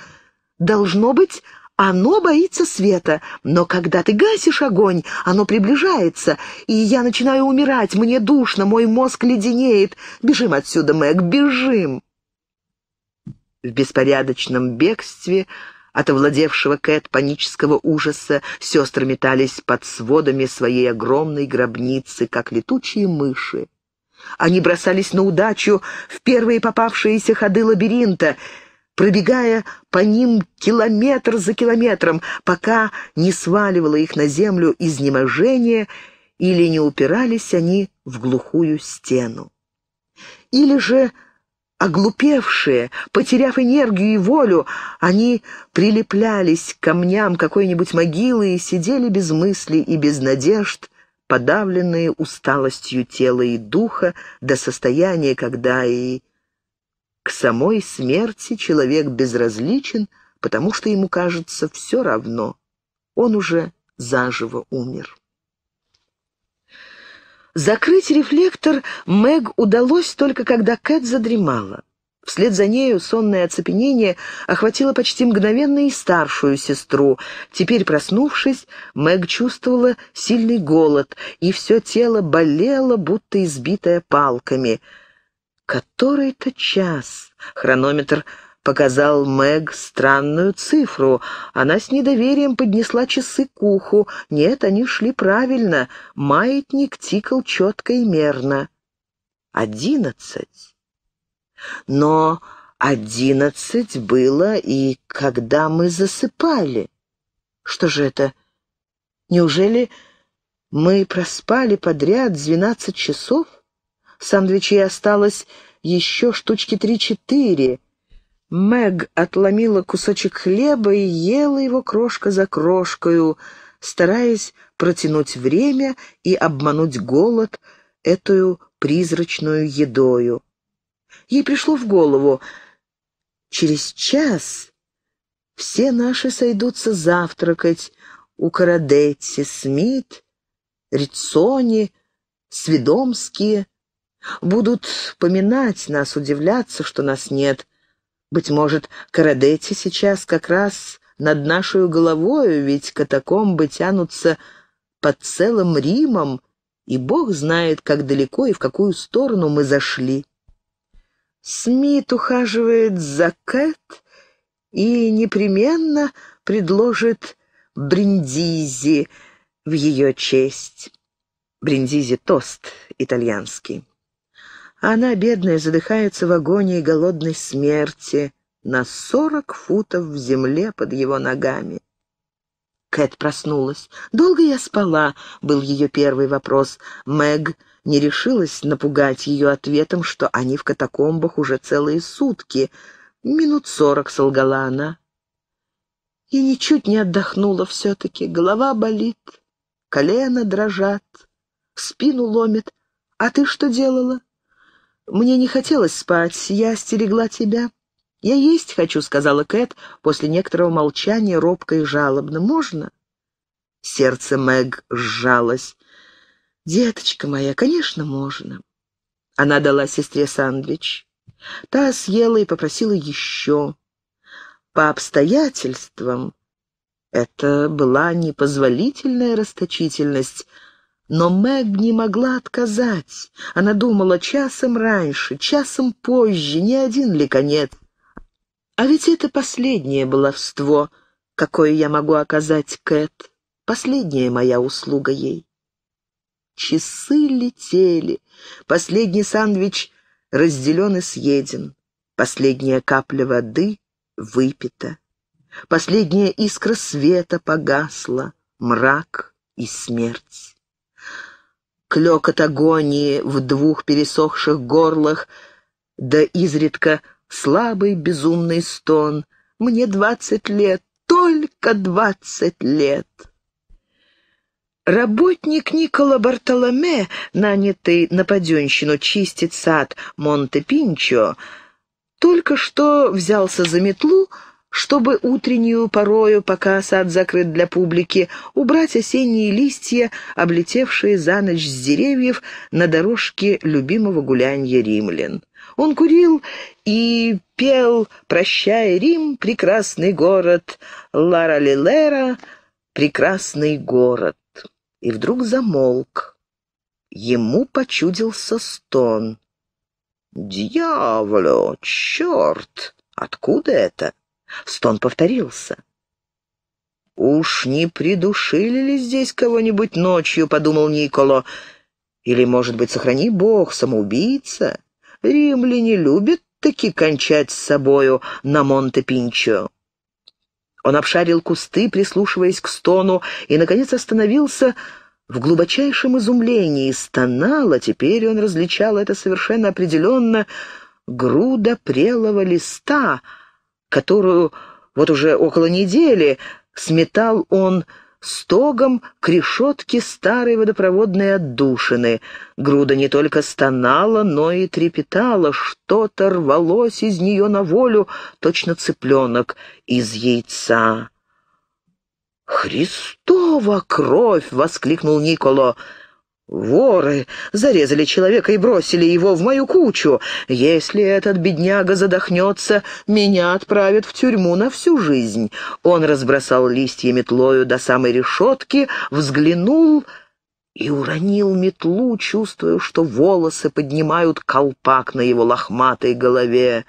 [SPEAKER 1] Должно быть, оно боится света, но когда ты гасишь огонь, оно приближается, и я начинаю умирать, мне душно, мой мозг леденеет. Бежим отсюда, Мэг, бежим!» В беспорядочном бегстве от овладевшего Кэт панического ужаса сестры метались под сводами своей огромной гробницы, как летучие мыши. Они бросались на удачу в первые попавшиеся ходы лабиринта — пробегая по ним километр за километром, пока не сваливало их на землю изнеможение или не упирались они в глухую стену. Или же, оглупевшие, потеряв энергию и волю, они прилеплялись к камням какой-нибудь могилы и сидели без мыслей и без надежд, подавленные усталостью тела и духа до состояния, когда и к самой смерти человек безразличен, потому что ему кажется все равно. Он уже заживо умер. Закрыть рефлектор Мэг удалось только когда Кэт задремала. Вслед за нею сонное оцепенение охватило почти мгновенно и старшую сестру. Теперь, проснувшись, Мэг чувствовала сильный голод, и все тело болело, будто избитое палками — Который-то час. Хронометр показал Мэг странную цифру. Она с недоверием поднесла часы к уху. Нет, они шли правильно. Маятник тикал четко и мерно. Одиннадцать. Но одиннадцать было и когда мы засыпали. Что же это? Неужели мы проспали подряд двенадцать часов? Сандвичей осталось еще штучки три-четыре. Мэг отломила кусочек хлеба и ела его крошка за крошкою, стараясь протянуть время и обмануть голод эту призрачную едою. Ей пришло в голову, через час все наши сойдутся завтракать у Карадетти, Смит, Рицони, Сведомские Будут поминать нас, удивляться, что нас нет. Быть может, Карадетти сейчас как раз над нашей головою, ведь катакомбы тянутся под целым Римом, и Бог знает, как далеко и в какую сторону мы зашли. Смит ухаживает за Кэт и непременно предложит бриндизи в ее честь. Бриндизи — тост итальянский а она, бедная, задыхается в агонии голодной смерти на сорок футов в земле под его ногами. Кэт проснулась. «Долго я спала?» — был ее первый вопрос. Мэг не решилась напугать ее ответом, что они в катакомбах уже целые сутки. Минут сорок солгала она. И ничуть не отдохнула все-таки. Голова болит, колено дрожат, спину ломит. «А ты что делала?» Мне не хотелось спать, я стерегла тебя». «Я есть хочу», — сказала Кэт после некоторого молчания, робко и жалобно. «Можно?» Сердце Мэг сжалось. «Деточка моя, конечно, можно». Она дала сестре сэндвич. Та съела и попросила еще. По обстоятельствам это была непозволительная расточительность — но Мэг не могла отказать. Она думала часом раньше, часом позже, не один ли конец. А ведь это последнее баловство, какое я могу оказать Кэт. Последняя моя услуга ей. Часы летели. Последний сандвич разделен и съеден. Последняя капля воды выпита. Последняя искра света погасла. Мрак и смерть. Клёк от агонии в двух пересохших горлах, да изредка слабый безумный стон. «Мне двадцать лет, только двадцать лет!» Работник Никола Бартоломе, нанятый на поденщину чистить сад Монте-Пинчо, только что взялся за метлу, чтобы утреннюю порою, пока сад закрыт для публики, убрать осенние листья, облетевшие за ночь с деревьев на дорожке любимого гулянья римлян. Он курил и пел «Прощай, Рим, прекрасный город, Лара Лилера, прекрасный город». И вдруг замолк. Ему почудился стон. «Дьяволю, черт! Откуда это?» Стон повторился. «Уж не придушили ли здесь кого-нибудь ночью?» — подумал Николо. «Или, может быть, сохрани бог, самоубийца? Римляне любят таки кончать с собою на Монте-Пинчо». Он обшарил кусты, прислушиваясь к стону, и, наконец, остановился в глубочайшем изумлении. Стонал, а теперь он различал это совершенно определенно, груда прелого листа — которую вот уже около недели сметал он стогом к решетке старой водопроводной отдушины. Груда не только стонала, но и трепетала, что-то рвалось из нее на волю, точно цыпленок из яйца. «Христова кровь!» — воскликнул Николо. Воры зарезали человека и бросили его в мою кучу. Если этот бедняга задохнется, меня отправят в тюрьму на всю жизнь. Он разбросал листья метлою до самой решетки, взглянул и уронил метлу, чувствуя, что волосы поднимают колпак на его лохматой голове.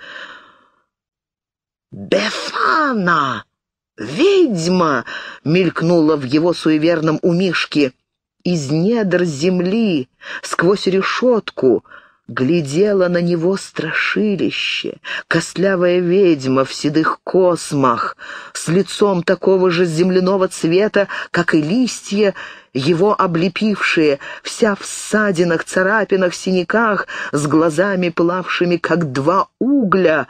[SPEAKER 1] «Бефана! Ведьма!» — мелькнула в его суеверном умишке из недр земли, сквозь решетку, глядело на него страшилище, костлявая ведьма в седых космах, с лицом такого же земляного цвета, как и листья, его облепившие, вся в ссадинах, царапинах, синяках, с глазами, плавшими, как два угля,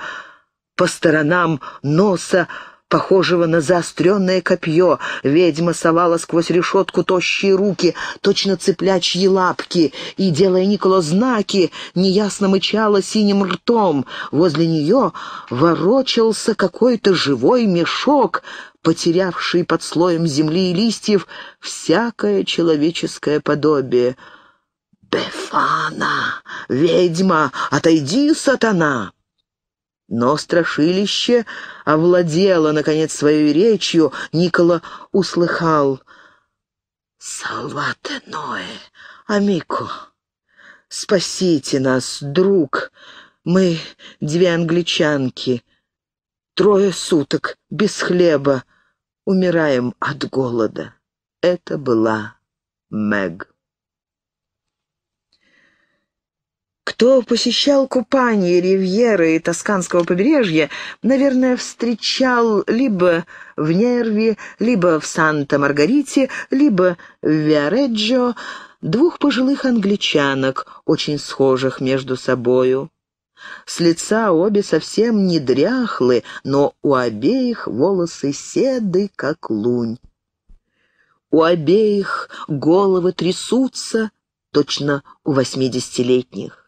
[SPEAKER 1] по сторонам носа, похожего на заостренное копье. Ведьма совала сквозь решетку тощие руки, точно цыплячьи лапки, и, делая Николо знаки, неясно мычала синим ртом. Возле нее ворочался какой-то живой мешок, потерявший под слоем земли и листьев всякое человеческое подобие. «Бефана! Ведьма! Отойди, сатана!» Но страшилище овладело, наконец, своей речью. Никола услыхал «Салвате Ноэ, амико, спасите нас, друг, мы две англичанки, трое суток, без хлеба, умираем от голода». Это была Мэг. Кто посещал купание Ривьеры и Тосканского побережья, наверное, встречал либо в Нерви, либо в Санта-Маргарите, либо в Виареджо двух пожилых англичанок, очень схожих между собою. С лица обе совсем не дряхлы, но у обеих волосы седы, как лунь. У обеих головы трясутся, точно у восьмидесятилетних.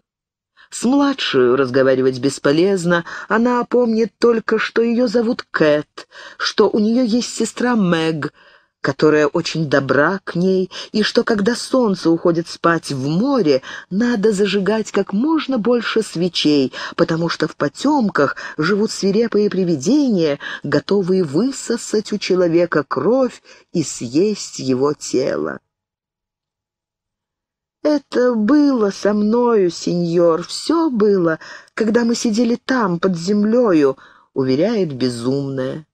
[SPEAKER 1] С младшую разговаривать бесполезно, она помнит только, что ее зовут Кэт, что у нее есть сестра Мэг, которая очень добра к ней, и что, когда солнце уходит спать в море, надо зажигать как можно больше свечей, потому что в потемках живут свирепые привидения, готовые высосать у человека кровь и съесть его тело. Это было со мною, сеньор, все было, когда мы сидели там, под землею, уверяет безумная.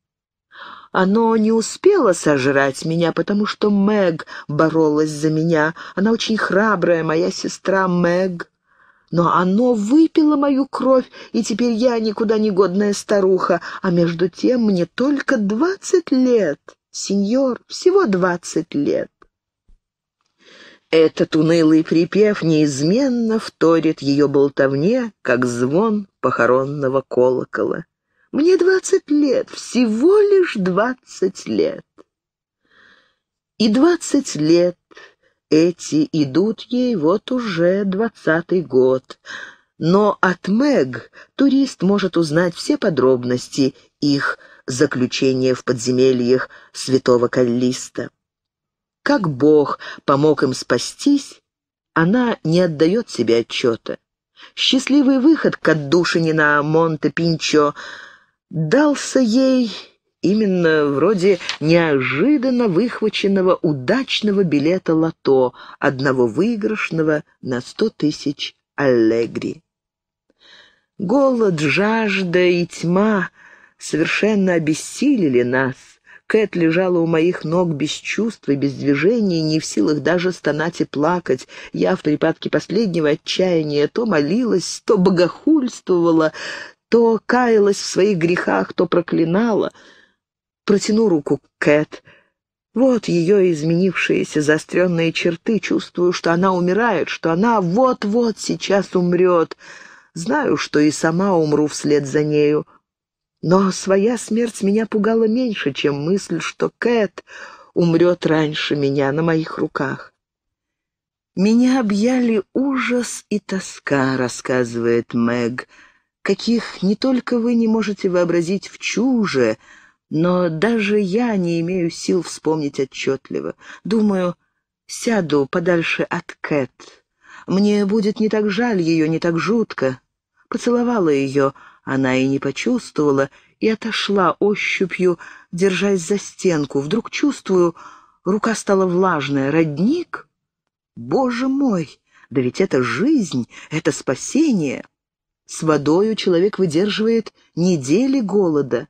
[SPEAKER 1] Оно не успело сожрать меня, потому что Мэг боролась за меня. Она очень храбрая, моя сестра Мэг. Но оно выпило мою кровь, и теперь я никуда не годная старуха, а между тем мне только двадцать лет, сеньор, всего двадцать лет. Этот унылый припев неизменно вторит ее болтовне, как звон похоронного колокола. «Мне двадцать лет, всего лишь двадцать лет». И двадцать лет эти идут ей вот уже двадцатый год. Но от Мэг турист может узнать все подробности их заключения в подземельях святого Каллиста как Бог помог им спастись, она не отдает себе отчета. Счастливый выход к отдушине на Монте-Пинчо дался ей именно вроде неожиданно выхваченного удачного билета лото, одного выигрышного на сто тысяч аллегри. Голод, жажда и тьма совершенно обессилили нас, Кэт лежала у моих ног без чувств и без движений, не в силах даже стонать и плакать. Я в припадке последнего отчаяния то молилась, то богохульствовала, то каялась в своих грехах, то проклинала. Протяну руку к Кэт. Вот ее изменившиеся заостренные черты. Чувствую, что она умирает, что она вот-вот сейчас умрет. Знаю, что и сама умру вслед за нею. Но своя смерть меня пугала меньше, чем мысль, что Кэт умрет раньше меня на моих руках. «Меня объяли ужас и тоска», — рассказывает Мэг, «каких не только вы не можете вообразить в чуже, но даже я не имею сил вспомнить отчетливо. Думаю, сяду подальше от Кэт. Мне будет не так жаль ее, не так жутко. Поцеловала ее, — она и не почувствовала, и отошла ощупью, держась за стенку. Вдруг чувствую, рука стала влажная. Родник? Боже мой! Да ведь это жизнь, это спасение. С водою человек выдерживает недели голода.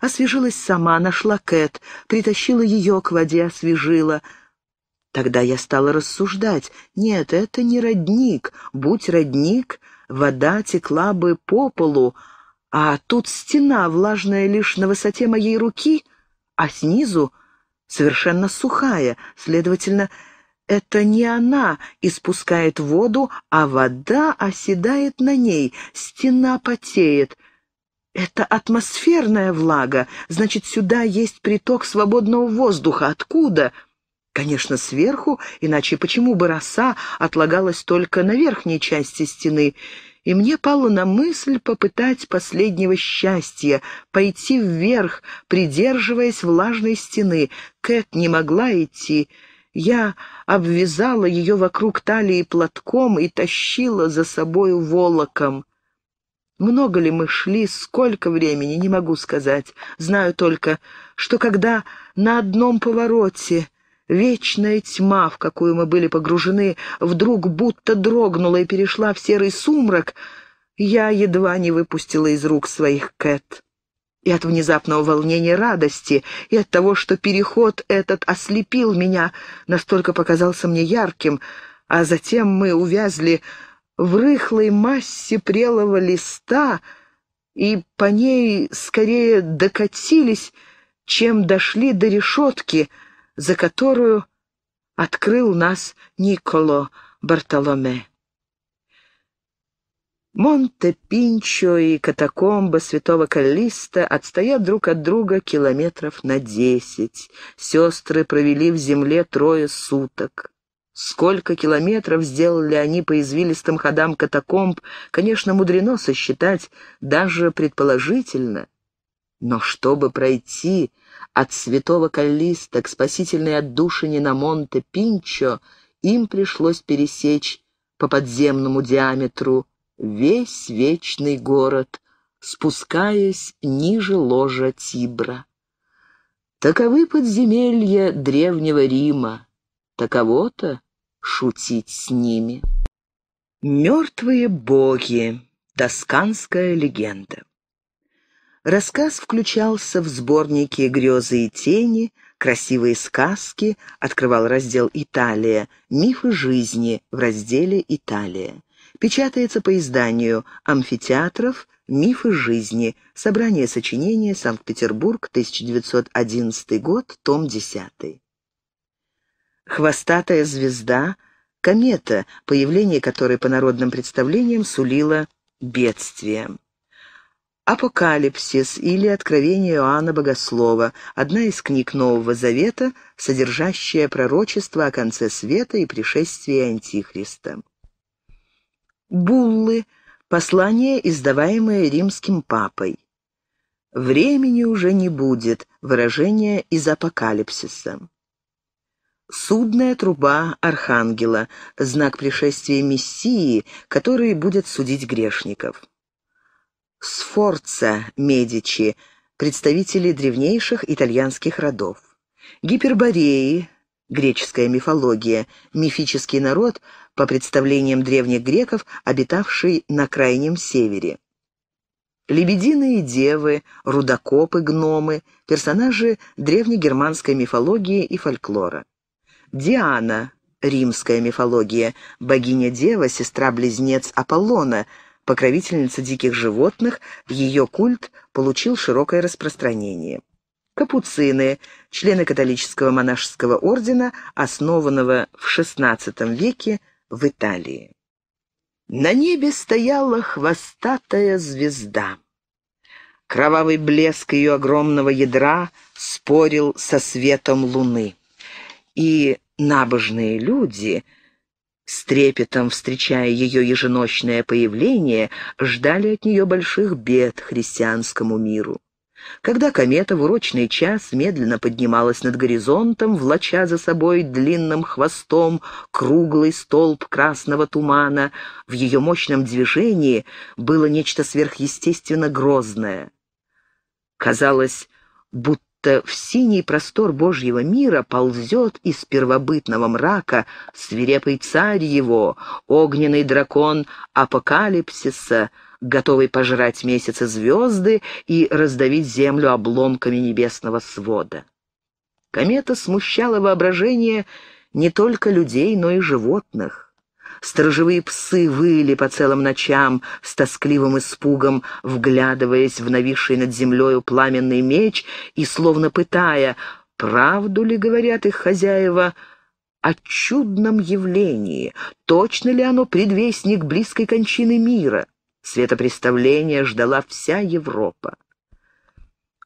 [SPEAKER 1] Освежилась сама, нашла Кэт, притащила ее к воде, освежила. Тогда я стала рассуждать. Нет, это не родник. Будь родник, вода текла бы по полу, а тут стена, влажная лишь на высоте моей руки, а снизу совершенно сухая, следовательно, это не она испускает воду, а вода оседает на ней, стена потеет. Это атмосферная влага, значит, сюда есть приток свободного воздуха. Откуда? Конечно, сверху, иначе почему бы роса отлагалась только на верхней части стены? И мне пало на мысль попытать последнего счастья, пойти вверх, придерживаясь влажной стены. Кэт не могла идти. Я обвязала ее вокруг талии платком и тащила за собою волоком. Много ли мы шли, сколько времени, не могу сказать. Знаю только, что когда на одном повороте Вечная тьма, в какую мы были погружены, вдруг будто дрогнула и перешла в серый сумрак. Я едва не выпустила из рук своих Кэт. И от внезапного волнения радости, и от того, что переход этот ослепил меня, настолько показался мне ярким, а затем мы увязли в рыхлой массе прелого листа и по ней скорее докатились, чем дошли до решетки — за которую открыл нас Николо Бартоломе. Монте-Пинчо и катакомба святого Каллиста отстоят друг от друга километров на десять. Сестры провели в земле трое суток. Сколько километров сделали они по извилистым ходам катакомб, конечно, мудрено сосчитать, даже предположительно. Но чтобы пройти от святого Каллиста к спасительной отдушине на Монте-Пинчо им пришлось пересечь по подземному диаметру весь вечный город, спускаясь ниже ложа Тибра. Таковы подземелья Древнего Рима, таково-то шутить с ними. Мертвые боги. Тосканская легенда. Рассказ включался в сборники «Грезы и тени», «Красивые сказки» открывал раздел «Италия», «Мифы жизни» в разделе «Италия». Печатается по изданию «Амфитеатров», «Мифы жизни», собрание сочинения «Санкт-Петербург», 1911 год, том 10. «Хвостатая звезда», комета, появление которой по народным представлениям сулило бедствием. «Апокалипсис» или «Откровение Иоанна Богослова» — одна из книг Нового Завета, содержащая пророчество о конце света и пришествии Антихриста. «Буллы» — послание, издаваемое римским папой. «Времени уже не будет» — выражение из «Апокалипсиса». Судная труба Архангела — знак пришествия Мессии, который будет судить грешников. Сфорца Медичи, представители древнейших итальянских родов. Гипербореи, греческая мифология, мифический народ, по представлениям древних греков, обитавший на крайнем севере. Лебединые девы, рудокопы, гномы – персонажи древнегерманской мифологии и фольклора. Диана – римская мифология, богиня-дева, сестра-близнец Аполлона – покровительница диких животных, ее культ получил широкое распространение. Капуцины, члены католического монашеского ордена, основанного в XVI веке в Италии. На небе стояла хвостатая звезда. Кровавый блеск ее огромного ядра спорил со светом луны. И набожные люди — с трепетом встречая ее еженочное появление, ждали от нее больших бед христианскому миру. Когда комета в урочный час медленно поднималась над горизонтом, влача за собой длинным хвостом круглый столб красного тумана, в ее мощном движении было нечто сверхъестественно грозное. Казалось, будто будто в синий простор Божьего мира ползет из первобытного мрака свирепый царь его, огненный дракон апокалипсиса, готовый пожрать месяцы звезды и раздавить землю обломками небесного свода. Комета смущала воображение не только людей, но и животных. Сторожевые псы выли по целым ночам с тоскливым испугом, вглядываясь в нависший над землею пламенный меч и словно пытая, правду ли говорят их хозяева, о чудном явлении, точно ли оно предвестник близкой кончины мира. Светопреставление ждала вся Европа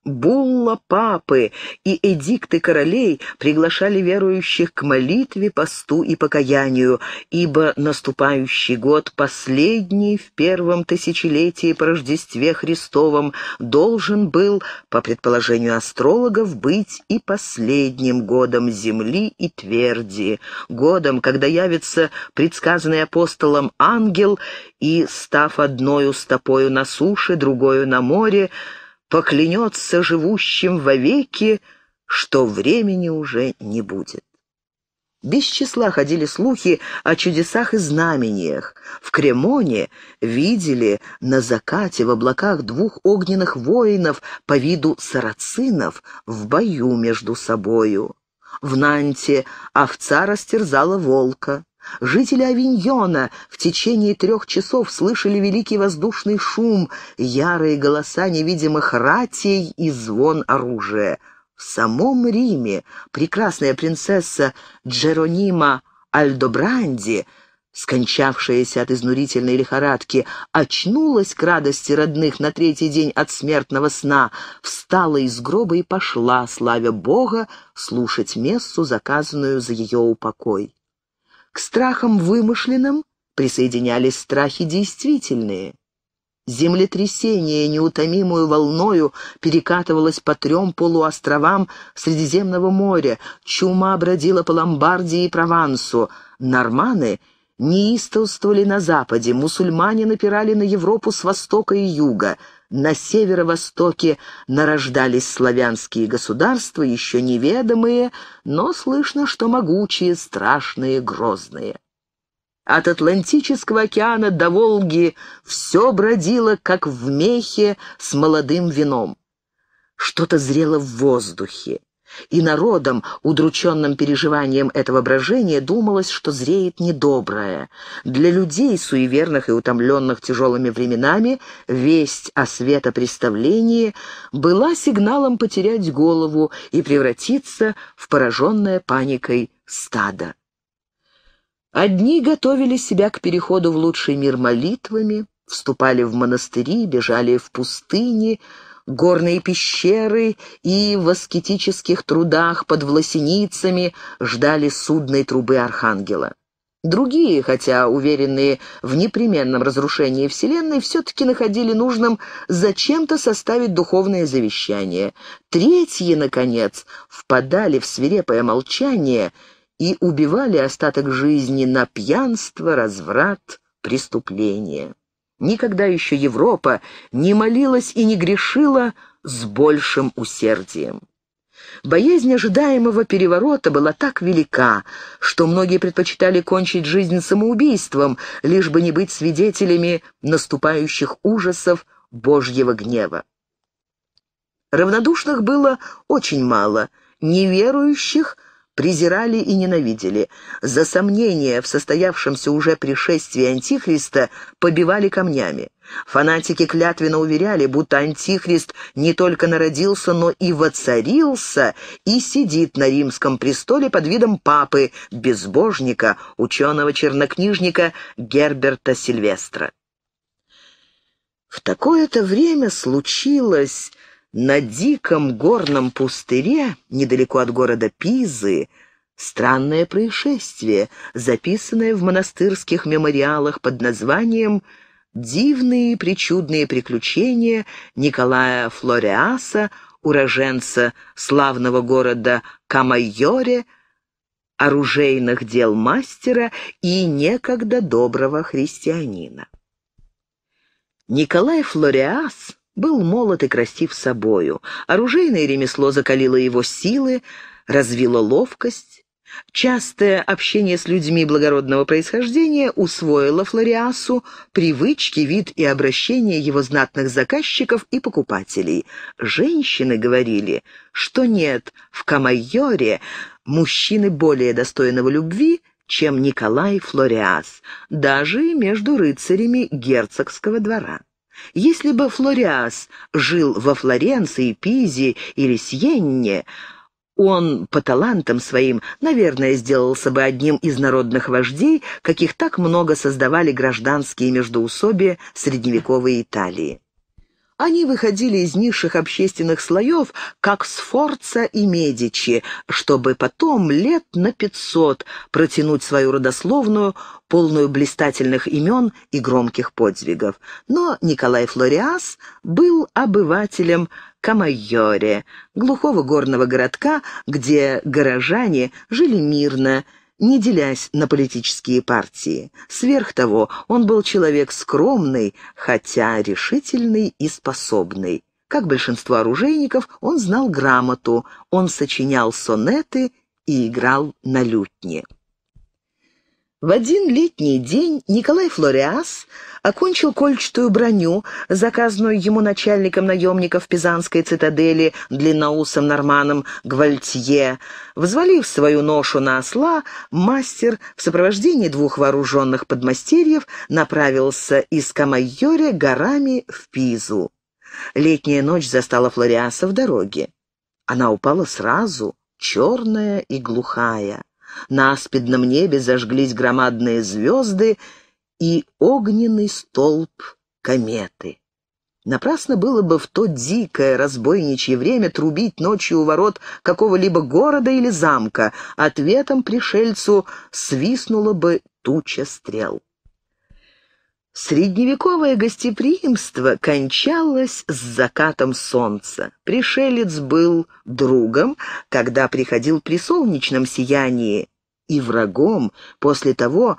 [SPEAKER 1] булла папы и эдикты королей приглашали верующих к молитве, посту и покаянию, ибо наступающий год, последний в первом тысячелетии по Рождестве Христовом, должен был, по предположению астрологов, быть и последним годом земли и тверди, годом, когда явится предсказанный апостолом ангел и, став одною стопою на суше, другою на море, поклянется живущим вовеки, что времени уже не будет. Без числа ходили слухи о чудесах и знамениях. В Кремоне видели на закате в облаках двух огненных воинов по виду сарацинов в бою между собою. В Нанте овца растерзала волка. Жители Авиньона в течение трех часов слышали великий воздушный шум, ярые голоса невидимых ратей и звон оружия. В самом Риме прекрасная принцесса Джеронима Альдобранди, скончавшаяся от изнурительной лихорадки, очнулась к радости родных на третий день от смертного сна, встала из гроба и пошла, славя Бога, слушать мессу, заказанную за ее упокой. К страхам вымышленным присоединялись страхи действительные. Землетрясение неутомимую волною перекатывалось по трем полуостровам Средиземного моря, чума бродила по Ломбардии и Провансу, норманы неистовствовали на западе, мусульмане напирали на Европу с востока и юга — на северо-востоке нарождались славянские государства, еще неведомые, но слышно, что могучие, страшные, грозные. От Атлантического океана до Волги все бродило, как в мехе с молодым вином. Что-то зрело в воздухе, и народом, удрученным переживанием этого брожения, думалось, что зреет недоброе. Для людей, суеверных и утомленных тяжелыми временами, весть о светопреставлении была сигналом потерять голову и превратиться в пораженное паникой стадо. Одни готовили себя к переходу в лучший мир молитвами, вступали в монастыри, бежали в пустыни, горные пещеры и в аскетических трудах под власеницами ждали судной трубы Архангела. Другие, хотя уверенные в непременном разрушении Вселенной, все-таки находили нужным зачем-то составить духовное завещание. Третьи, наконец, впадали в свирепое молчание и убивали остаток жизни на пьянство, разврат, преступление. Никогда еще Европа не молилась и не грешила с большим усердием. Боязнь ожидаемого переворота была так велика, что многие предпочитали кончить жизнь самоубийством, лишь бы не быть свидетелями наступающих ужасов Божьего гнева. Равнодушных было очень мало, неверующих презирали и ненавидели. За сомнения в состоявшемся уже пришествии Антихриста побивали камнями. Фанатики клятвенно уверяли, будто Антихрист не только народился, но и воцарился и сидит на римском престоле под видом папы, безбожника, ученого-чернокнижника Герберта Сильвестра. В такое-то время случилось на диком горном пустыре, недалеко от города Пизы, странное происшествие, записанное в монастырских мемориалах под названием «Дивные причудные приключения Николая Флориаса, уроженца славного города Камайоре, оружейных дел мастера и некогда доброго христианина». Николай Флориас. Был молод и красив собою. Оружейное ремесло закалило его силы, развило ловкость. Частое общение с людьми благородного происхождения усвоило Флориасу привычки, вид и обращение его знатных заказчиков и покупателей. Женщины говорили, что нет в Камайоре мужчины более достойного любви, чем Николай Флориас, даже между рыцарями герцогского двора. Если бы Флориас жил во Флоренции, Пизе или Сьенне, он по талантам своим, наверное, сделался бы одним из народных вождей, каких так много создавали гражданские междоусобия средневековой Италии. Они выходили из низших общественных слоев, как Сфорца и Медичи, чтобы потом лет на пятьсот протянуть свою родословную полную блистательных имен и громких подвигов. Но Николай Флориас был обывателем Камайоре, глухого горного городка, где горожане жили мирно, не делясь на политические партии. Сверх того, он был человек скромный, хотя решительный и способный. Как большинство оружейников, он знал грамоту, он сочинял сонеты и играл на лютне. В один летний день Николай Флориас окончил кольчатую броню, заказанную ему начальником наемников Пизанской цитадели длинноусом норманом Гвальтье. Взвалив свою ношу на осла, мастер в сопровождении двух вооруженных подмастерьев направился из Камайоре горами в Пизу. Летняя ночь застала Флориаса в дороге. Она упала сразу, черная и глухая. На аспидном небе зажглись громадные звезды и огненный столб кометы. Напрасно было бы в то дикое разбойничье время трубить ночью у ворот какого-либо города или замка. Ответом пришельцу свистнула бы туча стрел. Средневековое гостеприимство кончалось с закатом солнца. Пришелец был другом, когда приходил при солнечном сиянии, и врагом после того,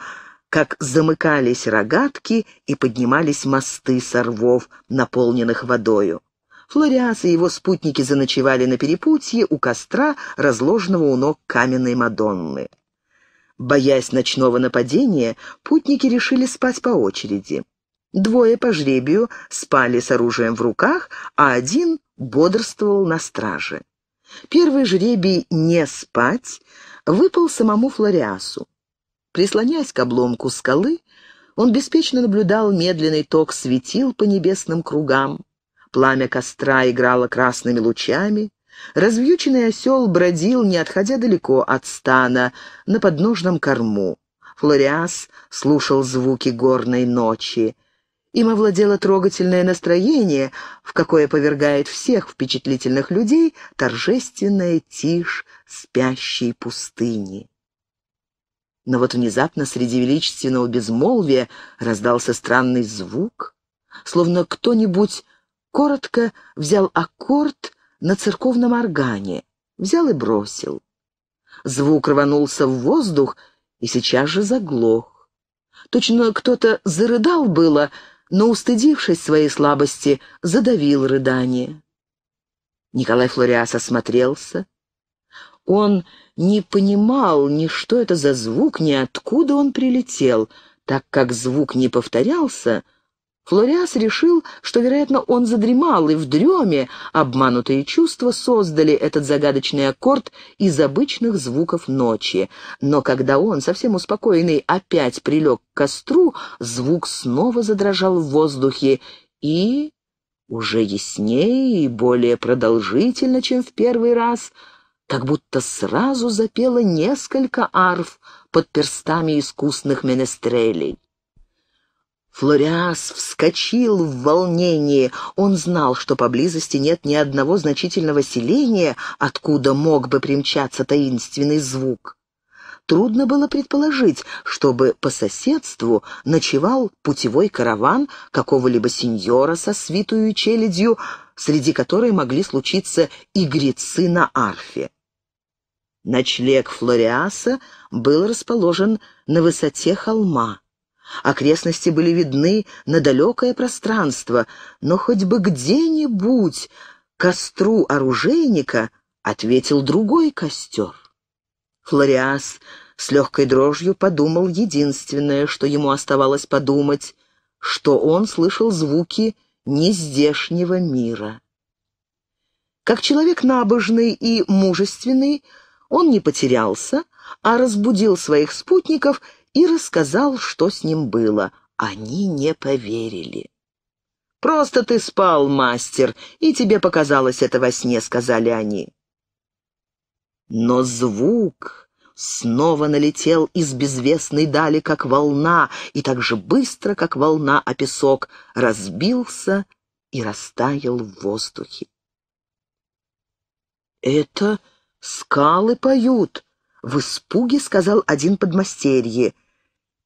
[SPEAKER 1] как замыкались рогатки и поднимались мосты сорвов, наполненных водою. Флориас и его спутники заночевали на перепутье у костра, разложенного у ног каменной Мадонны. Боясь ночного нападения, путники решили спать по очереди. Двое по жребию спали с оружием в руках, а один бодрствовал на страже. Первый жребий «не спать» выпал самому Флориасу. Прислонясь к обломку скалы, он беспечно наблюдал медленный ток светил по небесным кругам. Пламя костра играло красными лучами, Развьюченный осел бродил, не отходя далеко от стана, на подножном корму. Флориас слушал звуки горной ночи. Им овладело трогательное настроение, в какое повергает всех впечатлительных людей торжественная тишь спящей пустыни. Но вот внезапно среди величественного безмолвия раздался странный звук, словно кто-нибудь коротко взял аккорд на церковном органе. Взял и бросил. Звук рванулся в воздух и сейчас же заглох. Точно кто-то зарыдал было, но, устыдившись своей слабости, задавил рыдание. Николай Флориас осмотрелся. Он не понимал ни что это за звук, ни откуда он прилетел. Так как звук не повторялся — Флориас решил, что, вероятно, он задремал, и в дреме обманутые чувства создали этот загадочный аккорд из обычных звуков ночи. Но когда он, совсем успокоенный, опять прилег к костру, звук снова задрожал в воздухе и, уже яснее и более продолжительно, чем в первый раз, как будто сразу запело несколько арф под перстами искусных менестрелей. Флориас вскочил в волнении. Он знал, что поблизости нет ни одного значительного селения, откуда мог бы примчаться таинственный звук. Трудно было предположить, чтобы по соседству ночевал путевой караван какого-либо сеньора со свитую челядью, среди которой могли случиться игрецы на арфе. Ночлег Флориаса был расположен на высоте холма. Окрестности были видны на далекое пространство, но хоть бы где-нибудь костру оружейника ответил другой костер. Флориас с легкой дрожью подумал единственное, что ему оставалось подумать, что он слышал звуки нездешнего мира. Как человек набожный и мужественный, он не потерялся, а разбудил своих спутников и рассказал, что с ним было. Они не поверили. «Просто ты спал, мастер, и тебе показалось это во сне», — сказали они. Но звук снова налетел из безвестной дали, как волна, и так же быстро, как волна о песок, разбился и растаял в воздухе. «Это скалы поют!» — в испуге сказал один подмастерье —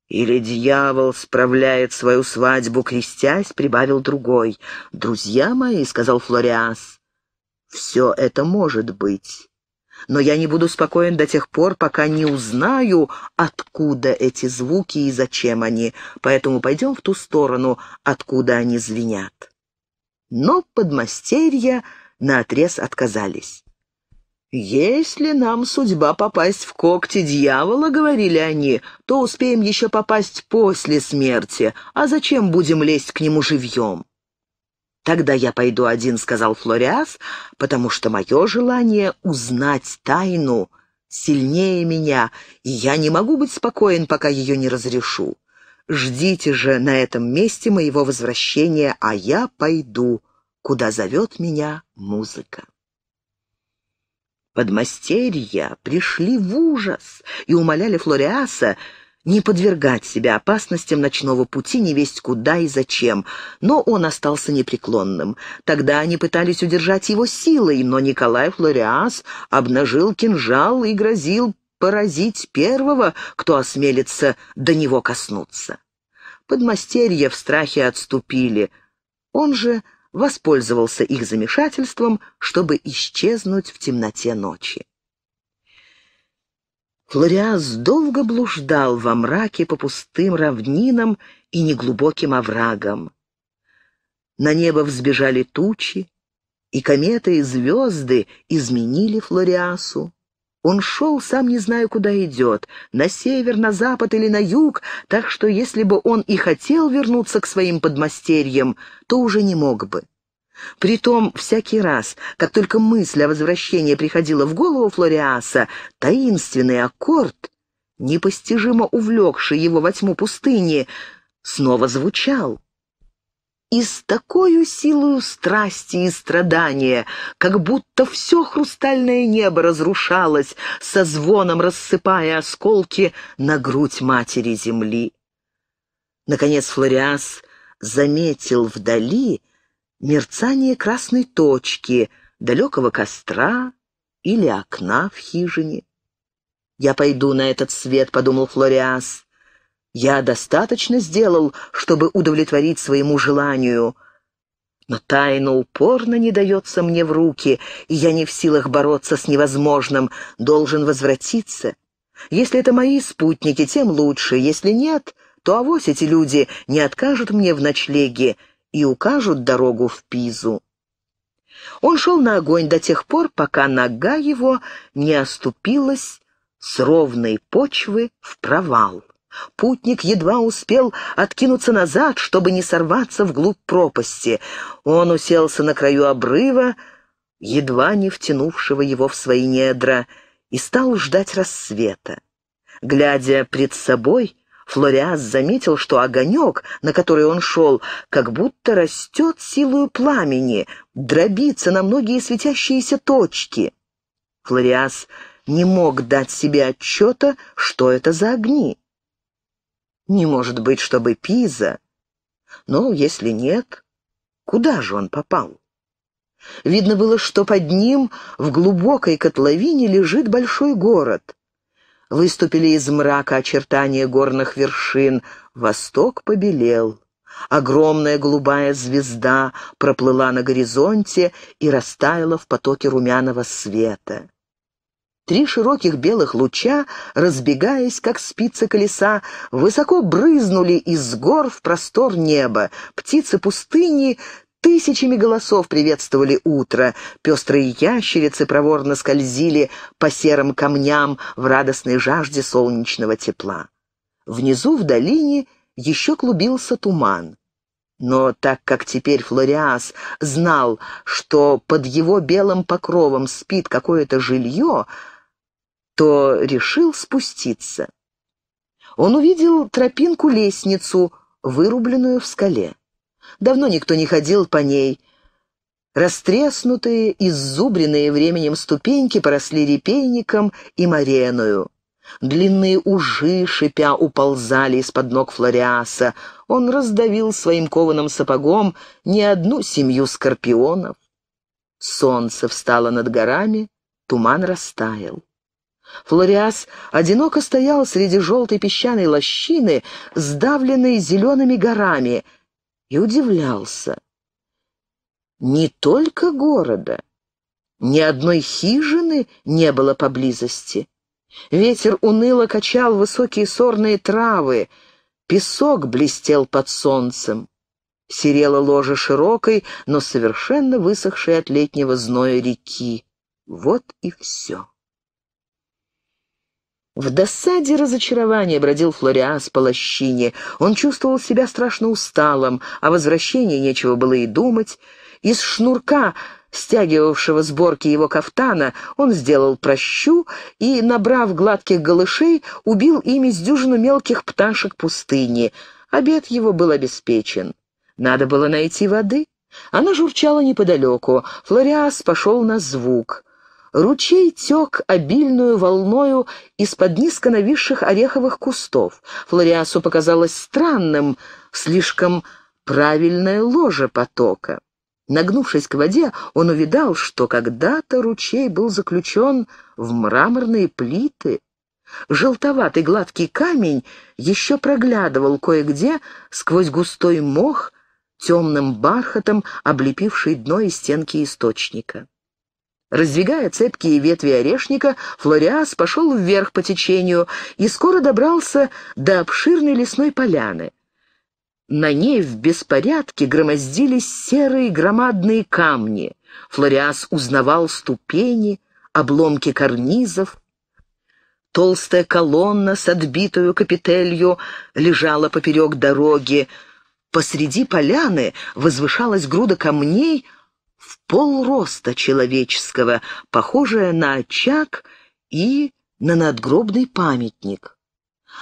[SPEAKER 1] или дьявол справляет свою свадьбу, крестясь, прибавил другой. «Друзья мои», — сказал Флориас, — «все это может быть» но я не буду спокоен до тех пор, пока не узнаю, откуда эти звуки и зачем они, поэтому пойдем в ту сторону, откуда они звенят». Но подмастерья наотрез отказались. «Если нам судьба попасть в когти дьявола, — говорили они, — то успеем еще попасть после смерти, а зачем будем лезть к нему живьем?» «Тогда я пойду один», — сказал Флориас, «потому что мое желание узнать тайну сильнее меня, и я не могу быть спокоен, пока ее не разрешу. Ждите же на этом месте моего возвращения, а я пойду, куда зовет меня музыка». Подмастерья пришли в ужас и умоляли Флориаса не подвергать себя опасностям ночного пути невесть куда и зачем, но он остался непреклонным. Тогда они пытались удержать его силой, но Николай Флориас обнажил кинжал и грозил поразить первого, кто осмелится до него коснуться. Подмастерья в страхе отступили. Он же воспользовался их замешательством, чтобы исчезнуть в темноте ночи. Флориас долго блуждал во мраке по пустым равнинам и неглубоким оврагам. На небо взбежали тучи, и кометы и звезды изменили Флориасу. Он шел, сам не зная, куда идет, на север, на запад или на юг, так что если бы он и хотел вернуться к своим подмастерьям, то уже не мог бы. Притом, всякий раз, как только мысль о возвращении приходила в голову Флориаса, таинственный аккорд, непостижимо увлекший его во тьму пустыни, снова звучал и с такой силою страсти и страдания, как будто все хрустальное небо разрушалось, со звоном рассыпая осколки на грудь матери земли. Наконец Флориас заметил вдали мерцание красной точки далекого костра или окна в хижине. «Я пойду на этот свет», — подумал Флориас. Я достаточно сделал, чтобы удовлетворить своему желанию. Но тайна упорно не дается мне в руки, и я не в силах бороться с невозможным, должен возвратиться. Если это мои спутники, тем лучше, если нет, то авось эти люди не откажут мне в ночлеге и укажут дорогу в Пизу. Он шел на огонь до тех пор, пока нога его не оступилась с ровной почвы в провал. Путник едва успел откинуться назад, чтобы не сорваться вглубь пропасти. Он уселся на краю обрыва, едва не втянувшего его в свои недра, и стал ждать рассвета. Глядя пред собой, Флориас заметил, что огонек, на который он шел, как будто растет силою пламени, дробится на многие светящиеся точки. Флориас не мог дать себе отчета, что это за огни. Не может быть, чтобы Пиза. Но ну, если нет, куда же он попал? Видно было, что под ним в глубокой котловине лежит большой город. Выступили из мрака очертания горных вершин. Восток побелел. Огромная голубая звезда проплыла на горизонте и растаяла в потоке румяного света. Три широких белых луча, разбегаясь, как спицы колеса, высоко брызнули из гор в простор неба. Птицы пустыни тысячами голосов приветствовали утро. Пестрые ящерицы проворно скользили по серым камням в радостной жажде солнечного тепла. Внизу, в долине, еще клубился туман. Но так как теперь Флориас знал, что под его белым покровом спит какое-то жилье, то решил спуститься. Он увидел тропинку-лестницу, вырубленную в скале. Давно никто не ходил по ней. Растреснутые, иззубренные временем ступеньки поросли репейником и мореную. Длинные ужи, шипя, уползали из-под ног Флориаса. Он раздавил своим кованым сапогом не одну семью скорпионов. Солнце встало над горами, туман растаял. Флориас одиноко стоял среди желтой песчаной лощины, сдавленной зелеными горами, и удивлялся. Не только города, ни одной хижины не было поблизости. Ветер уныло качал высокие сорные травы, песок блестел под солнцем. Серела ложа широкой, но совершенно высохшей от летнего зноя реки. Вот и все. В досаде разочарования бродил Флориас по лощине. Он чувствовал себя страшно усталым, о а возвращении нечего было и думать. Из шнурка, стягивавшего сборки его кафтана, он сделал прощу и, набрав гладких голышей, убил ими с дюжину мелких пташек пустыни. Обед его был обеспечен. Надо было найти воды. Она журчала неподалеку. Флориас пошел на звук — Ручей тек обильную волною из-под низко нависших ореховых кустов. Флориасу показалось странным, слишком правильное ложе потока. Нагнувшись к воде, он увидал, что когда-то ручей был заключен в мраморные плиты. Желтоватый гладкий камень еще проглядывал кое-где сквозь густой мох, темным бархатом облепивший дно и стенки источника. Раздвигая цепкие ветви орешника, Флориас пошел вверх по течению и скоро добрался до обширной лесной поляны. На ней в беспорядке громоздились серые громадные камни. Флориас узнавал ступени, обломки карнизов. Толстая колонна с отбитую капителью лежала поперек дороги. Посреди поляны возвышалась груда камней — полроста человеческого, похожее на очаг и на надгробный памятник.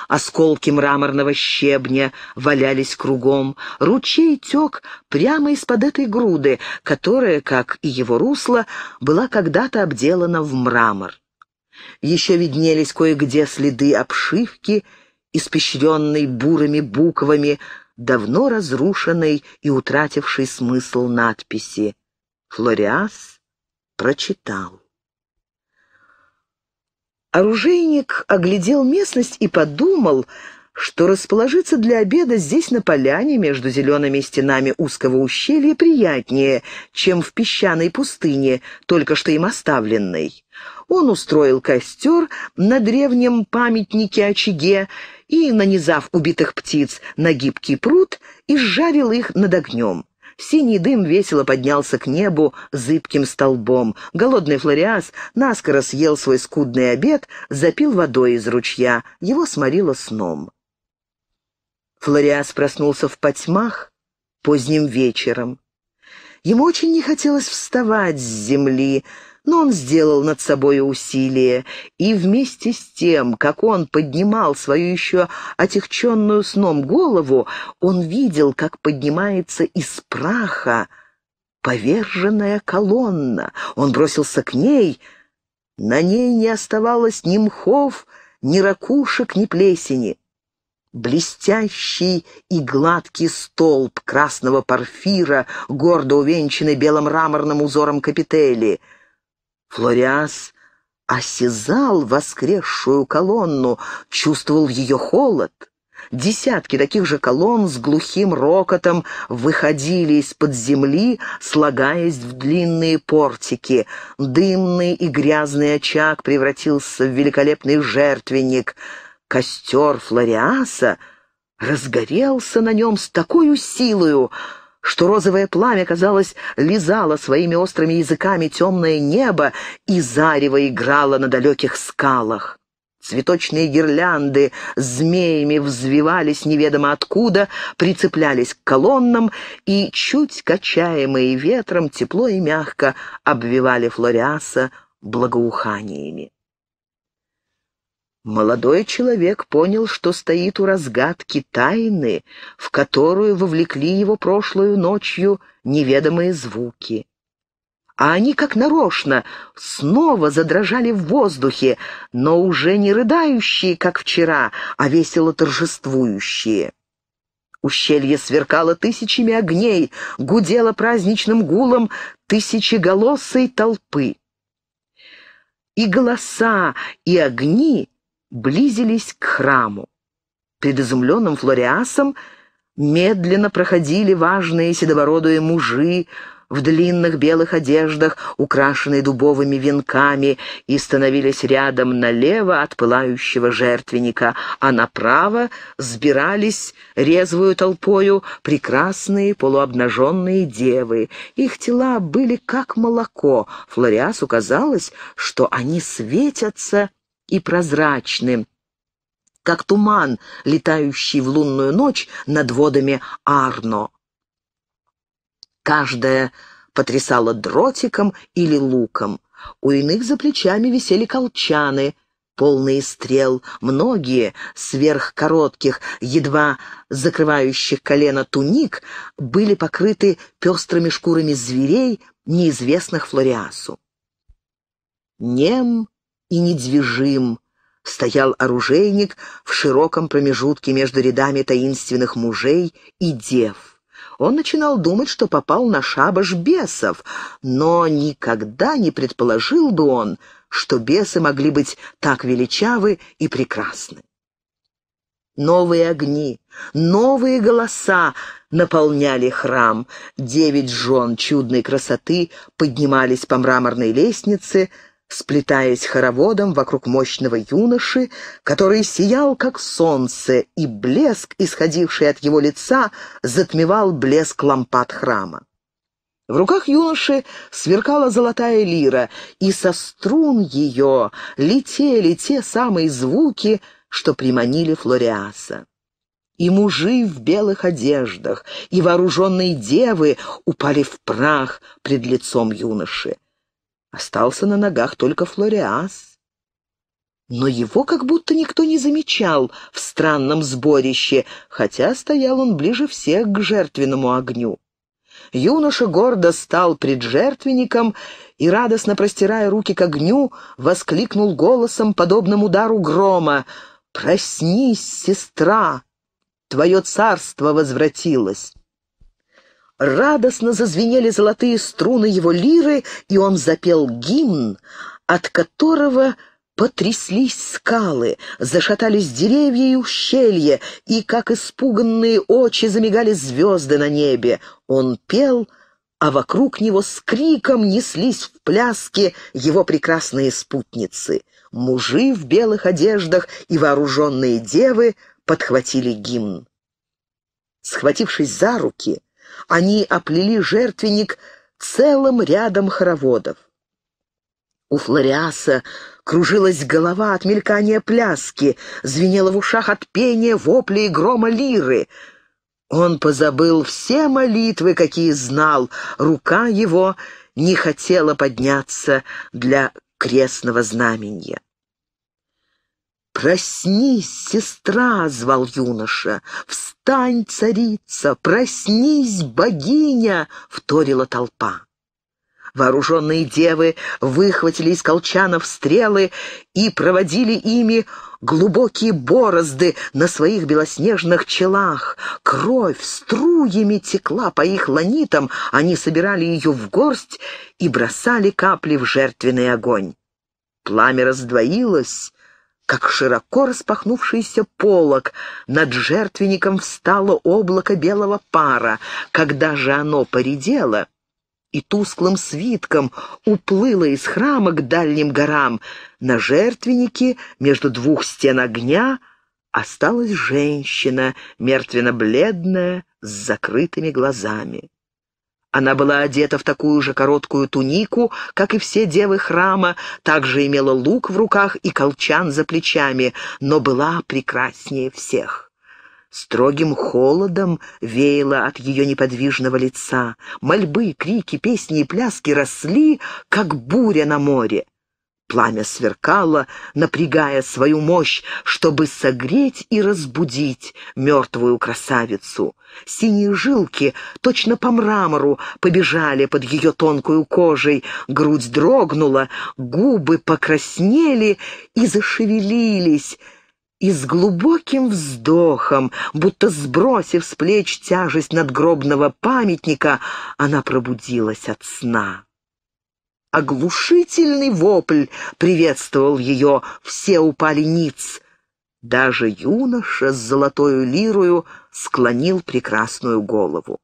[SPEAKER 1] Осколки мраморного щебня валялись кругом, ручей тек прямо из-под этой груды, которая, как и его русло, была когда-то обделана в мрамор. Еще виднелись кое-где следы обшивки, испещренной бурыми буквами, давно разрушенной и утратившей смысл надписи. Флориас прочитал. Оружейник оглядел местность и подумал, что расположиться для обеда здесь на поляне между зелеными стенами узкого ущелья приятнее, чем в песчаной пустыне, только что им оставленной. Он устроил костер на древнем памятнике очаге и, нанизав убитых птиц на гибкий пруд, изжарил их над огнем. Синий дым весело поднялся к небу зыбким столбом. Голодный Флориас наскоро съел свой скудный обед, запил водой из ручья. Его сморило сном. Флориас проснулся в потьмах поздним вечером. Ему очень не хотелось вставать с земли, но он сделал над собой усилие, и вместе с тем, как он поднимал свою еще отягченную сном голову, он видел, как поднимается из праха поверженная колонна. Он бросился к ней, на ней не оставалось ни мхов, ни ракушек, ни плесени. Блестящий и гладкий столб красного порфира, гордо увенчанный белым беломраморным узором капители. Флориас осязал воскресшую колонну, чувствовал ее холод. Десятки таких же колонн с глухим рокотом выходили из-под земли, слагаясь в длинные портики. Дымный и грязный очаг превратился в великолепный жертвенник. Костер Флориаса разгорелся на нем с такой силою, что розовое пламя, казалось, лизало своими острыми языками темное небо, и зарево играло на далеких скалах. Цветочные гирлянды змеями взвивались неведомо откуда, прицеплялись к колоннам и, чуть качаемые ветром, тепло и мягко обвивали Флориаса благоуханиями. Молодой человек понял, что стоит у разгадки тайны, в которую вовлекли его прошлую ночью неведомые звуки. А они, как нарочно, снова задрожали в воздухе, но уже не рыдающие, как вчера, а весело торжествующие. Ущелье сверкало тысячами огней, гудело праздничным гулом тысячеголосой толпы. И голоса, и огни — близились к храму. Перед изумленным Флориасом медленно проходили важные седобородые мужи в длинных белых одеждах, украшенные дубовыми венками, и становились рядом налево от пылающего жертвенника, а направо сбирались резвую толпою прекрасные полуобнаженные девы. Их тела были как молоко. Флориасу казалось, что они светятся и прозрачным, как туман, летающий в лунную ночь над водами Арно. Каждая потрясала дротиком или луком. У иных за плечами висели колчаны, полные стрел, многие, сверхкоротких, едва закрывающих колено туник, были покрыты пестрыми шкурами зверей, неизвестных Флориасу. Нем и недвижим стоял оружейник в широком промежутке между рядами таинственных мужей и дев. Он начинал думать, что попал на шабаш бесов, но никогда не предположил бы он, что бесы могли быть так величавы и прекрасны. Новые огни, новые голоса наполняли храм. Девять жен чудной красоты поднимались по мраморной лестнице, сплетаясь хороводом вокруг мощного юноши, который сиял, как солнце, и блеск, исходивший от его лица, затмевал блеск лампад храма. В руках юноши сверкала золотая лира, и со струн ее летели те самые звуки, что приманили Флориаса. И мужи в белых одеждах, и вооруженные девы упали в прах пред лицом юноши. Остался на ногах только Флориас. Но его как будто никто не замечал в странном сборище, хотя стоял он ближе всех к жертвенному огню. Юноша гордо стал пред жертвенником и, радостно простирая руки к огню, воскликнул голосом, подобным удару грома, «Проснись, сестра! Твое царство возвратилось!» Радостно зазвенели золотые струны его лиры, и он запел гимн, от которого потряслись скалы, зашатались деревья и ущелья, и, как испуганные очи, замигали звезды на небе. Он пел, а вокруг него с криком неслись в пляске его прекрасные спутницы. Мужи в белых одеждах и вооруженные девы подхватили гимн. Схватившись за руки, они оплели жертвенник целым рядом хороводов. У Флориаса кружилась голова от мелькания пляски, звенела в ушах от пения, вопли и грома лиры. Он позабыл все молитвы, какие знал, рука его не хотела подняться для крестного знамения. «Проснись, сестра!» — звал юноша. «Встань, царица! Проснись, богиня!» — вторила толпа. Вооруженные девы выхватили из колчанов стрелы и проводили ими глубокие борозды на своих белоснежных челах. Кровь струями текла по их ланитам, они собирали ее в горсть и бросали капли в жертвенный огонь. Пламя раздвоилось, как широко распахнувшийся полог, над жертвенником встало облако белого пара. Когда же оно поредело и тусклым свитком уплыло из храма к дальним горам, на жертвеннике между двух стен огня осталась женщина, мертвенно-бледная, с закрытыми глазами. Она была одета в такую же короткую тунику, как и все девы храма, также имела лук в руках и колчан за плечами, но была прекраснее всех. Строгим холодом веяло от ее неподвижного лица. Мольбы, крики, песни и пляски росли, как буря на море. Пламя сверкало, напрягая свою мощь, чтобы согреть и разбудить мертвую красавицу. Синие жилки точно по мрамору побежали под ее тонкую кожей, грудь дрогнула, губы покраснели и зашевелились, и с глубоким вздохом, будто сбросив с плеч тяжесть надгробного памятника, она пробудилась от сна. Оглушительный вопль приветствовал ее, все упали ниц. Даже юноша с золотою лирою склонил прекрасную голову.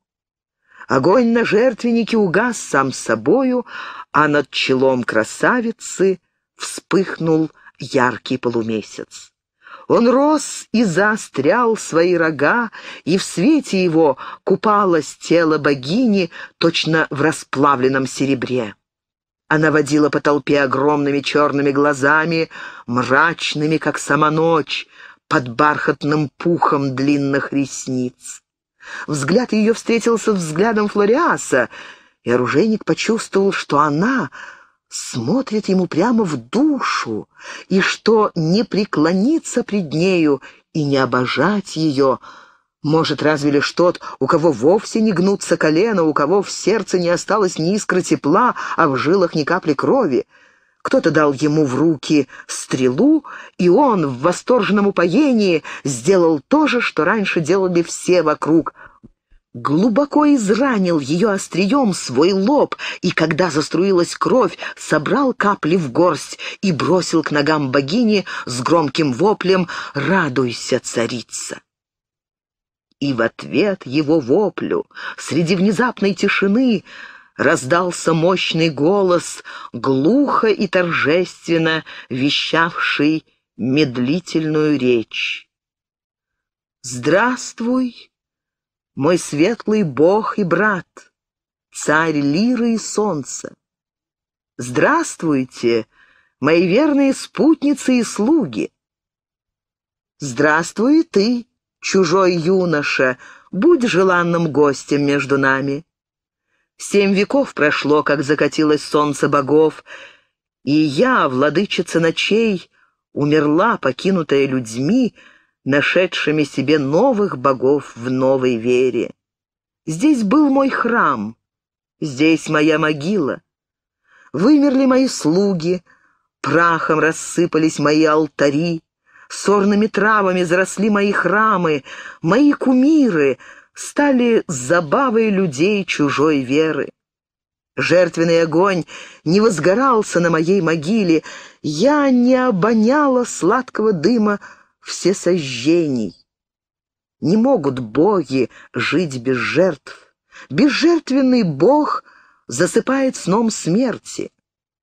[SPEAKER 1] Огонь на жертвеннике угас сам собою, а над челом красавицы вспыхнул яркий полумесяц. Он рос и заострял свои рога, и в свете его купалось тело богини точно в расплавленном серебре. Она водила по толпе огромными черными глазами, мрачными, как сама ночь, под бархатным пухом длинных ресниц. Взгляд ее встретился взглядом Флориаса, и оружейник почувствовал, что она смотрит ему прямо в душу, и что не преклониться пред нею и не обожать ее — может, разве лишь тот, у кого вовсе не гнутся колено, у кого в сердце не осталось ни искры тепла, а в жилах ни капли крови. Кто-то дал ему в руки стрелу, и он в восторженном упоении сделал то же, что раньше делали все вокруг. Глубоко изранил ее острием свой лоб, и когда заструилась кровь, собрал капли в горсть и бросил к ногам богини с громким воплем «Радуйся, царица!» и в ответ его воплю среди внезапной тишины раздался мощный голос, глухо и торжественно вещавший медлительную речь. «Здравствуй, мой светлый бог и брат, царь лиры и солнца! Здравствуйте, мои верные спутницы и слуги! Здравствуй ты, чужой юноша, будь желанным гостем между нами. Семь веков прошло, как закатилось солнце богов, и я, владычица ночей, умерла, покинутая людьми, нашедшими себе новых богов в новой вере. Здесь был мой храм, здесь моя могила. Вымерли мои слуги, прахом рассыпались мои алтари, сорными травами заросли мои храмы, мои кумиры стали забавой людей чужой веры. Жертвенный огонь не возгорался на моей могиле, я не обоняла сладкого дыма всесожжений. Не могут боги жить без жертв. Безжертвенный бог засыпает сном смерти.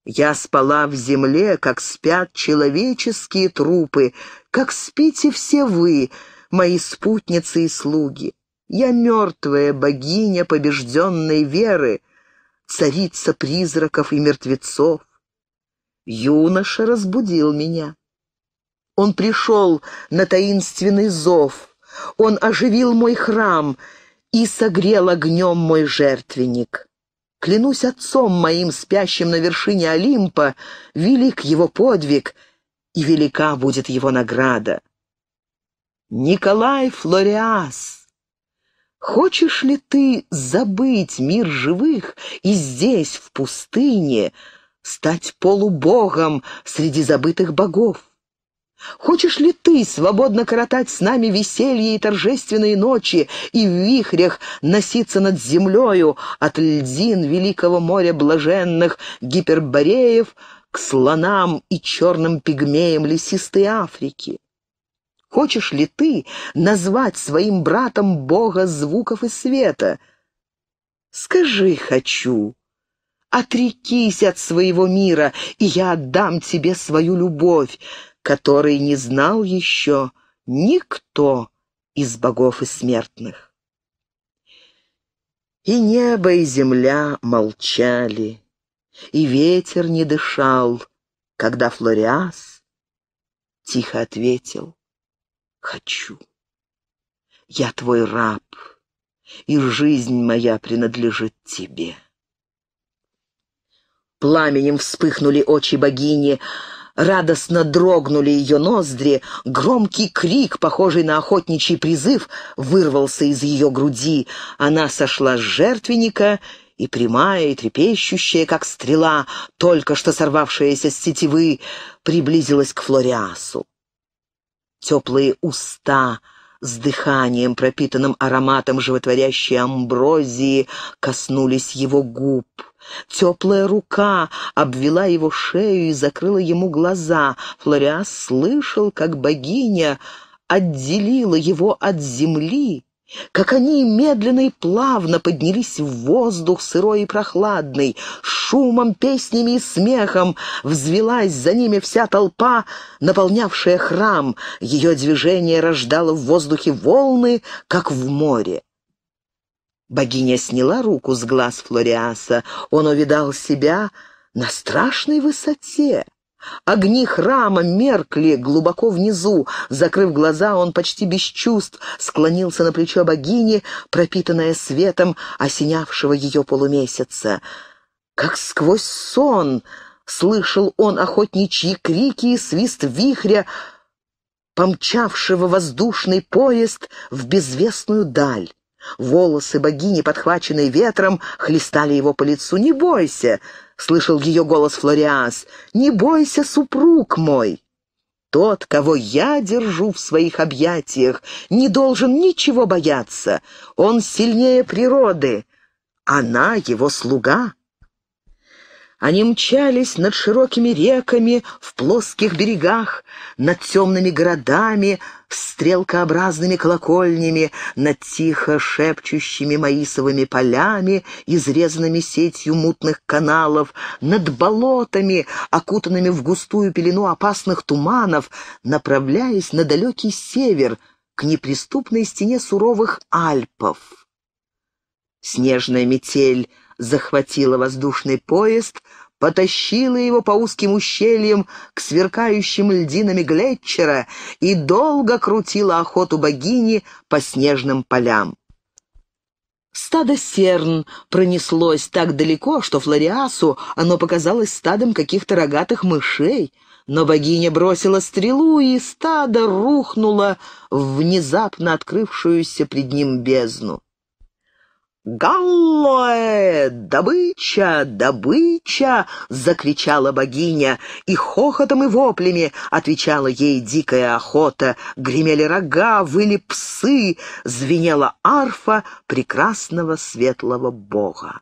[SPEAKER 1] Я спала в земле, как спят человеческие трупы, как спите все вы, мои спутницы и слуги. Я мертвая богиня побежденной веры, царица призраков и мертвецов. Юноша разбудил меня. Он пришел на таинственный зов, он оживил мой храм и согрел огнем мой жертвенник. Клянусь отцом моим, спящим на вершине Олимпа, велик его подвиг — и велика будет его награда. Николай Флориас, хочешь ли ты забыть мир живых и здесь, в пустыне, стать полубогом среди забытых богов? Хочешь ли ты свободно коротать с нами веселье и торжественные ночи и в вихрях носиться над землею от льдин великого моря блаженных гипербореев, к слонам и черным пигмеям лесистой Африки? Хочешь ли ты назвать своим братом Бога звуков и света? Скажи «хочу». Отрекись от своего мира, и я отдам тебе свою любовь, которой не знал еще никто из богов и смертных. И небо, и земля молчали, и ветер не дышал, когда Флориас тихо ответил «Хочу. Я твой раб, и жизнь моя принадлежит тебе». Пламенем вспыхнули очи богини, радостно дрогнули ее ноздри, громкий крик, похожий на охотничий призыв, вырвался из ее груди. Она сошла с жертвенника и прямая, и трепещущая, как стрела, только что сорвавшаяся с сетивы, приблизилась к Флориасу. Теплые уста с дыханием, пропитанным ароматом животворящей амброзии, коснулись его губ. Теплая рука обвела его шею и закрыла ему глаза. Флориас слышал, как богиня отделила его от земли, как они медленно и плавно поднялись в воздух, сырой и прохладный. Шумом, песнями и смехом взвелась за ними вся толпа, наполнявшая храм. Ее движение рождало в воздухе волны, как в море. Богиня сняла руку с глаз Флориаса. Он увидал себя на страшной высоте. Огни храма меркли глубоко внизу. Закрыв глаза, он почти без чувств склонился на плечо богини, пропитанная светом осенявшего ее полумесяца. Как сквозь сон слышал он охотничьи крики и свист вихря, помчавшего воздушный поезд в безвестную даль. Волосы богини, подхваченные ветром, хлестали его по лицу. «Не бойся!» слышал ее голос Флориас. «Не бойся, супруг мой!» Тот, кого я держу в своих объятиях, не должен ничего бояться. Он сильнее природы. Она его слуга. Они мчались над широкими реками, в плоских берегах, над темными городами, с стрелкообразными колокольнями, над тихо шепчущими маисовыми полями, изрезанными сетью мутных каналов, над болотами, окутанными в густую пелену опасных туманов, направляясь на далекий север, к неприступной стене суровых Альпов. Снежная метель захватила воздушный поезд, потащила его по узким ущельям к сверкающим льдинами Глетчера и долго крутила охоту богини по снежным полям. Стадо серн пронеслось так далеко, что Флориасу оно показалось стадом каких-то рогатых мышей, но богиня бросила стрелу, и стадо рухнуло в внезапно открывшуюся пред ним бездну. «Галлоэ! Добыча! Добыча!» — закричала богиня, и хохотом и воплями отвечала ей дикая охота. Гремели рога, выли псы, звенела арфа прекрасного светлого бога.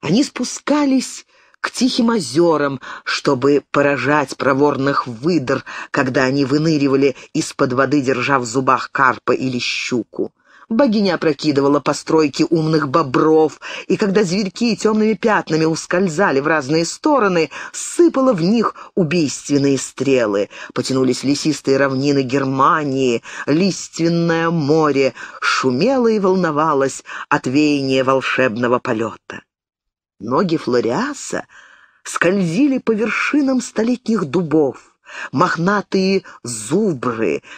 [SPEAKER 1] Они спускались к тихим озерам, чтобы поражать проворных выдр, когда они выныривали из-под воды, держа в зубах карпа или щуку. Богиня опрокидывала постройки умных бобров, и когда зверьки темными пятнами ускользали в разные стороны, сыпала в них убийственные стрелы. Потянулись лесистые равнины Германии, лиственное море, шумело и волновалось от веяния волшебного полета. Ноги Флориаса скользили по вершинам столетних дубов, мохнатые зубры —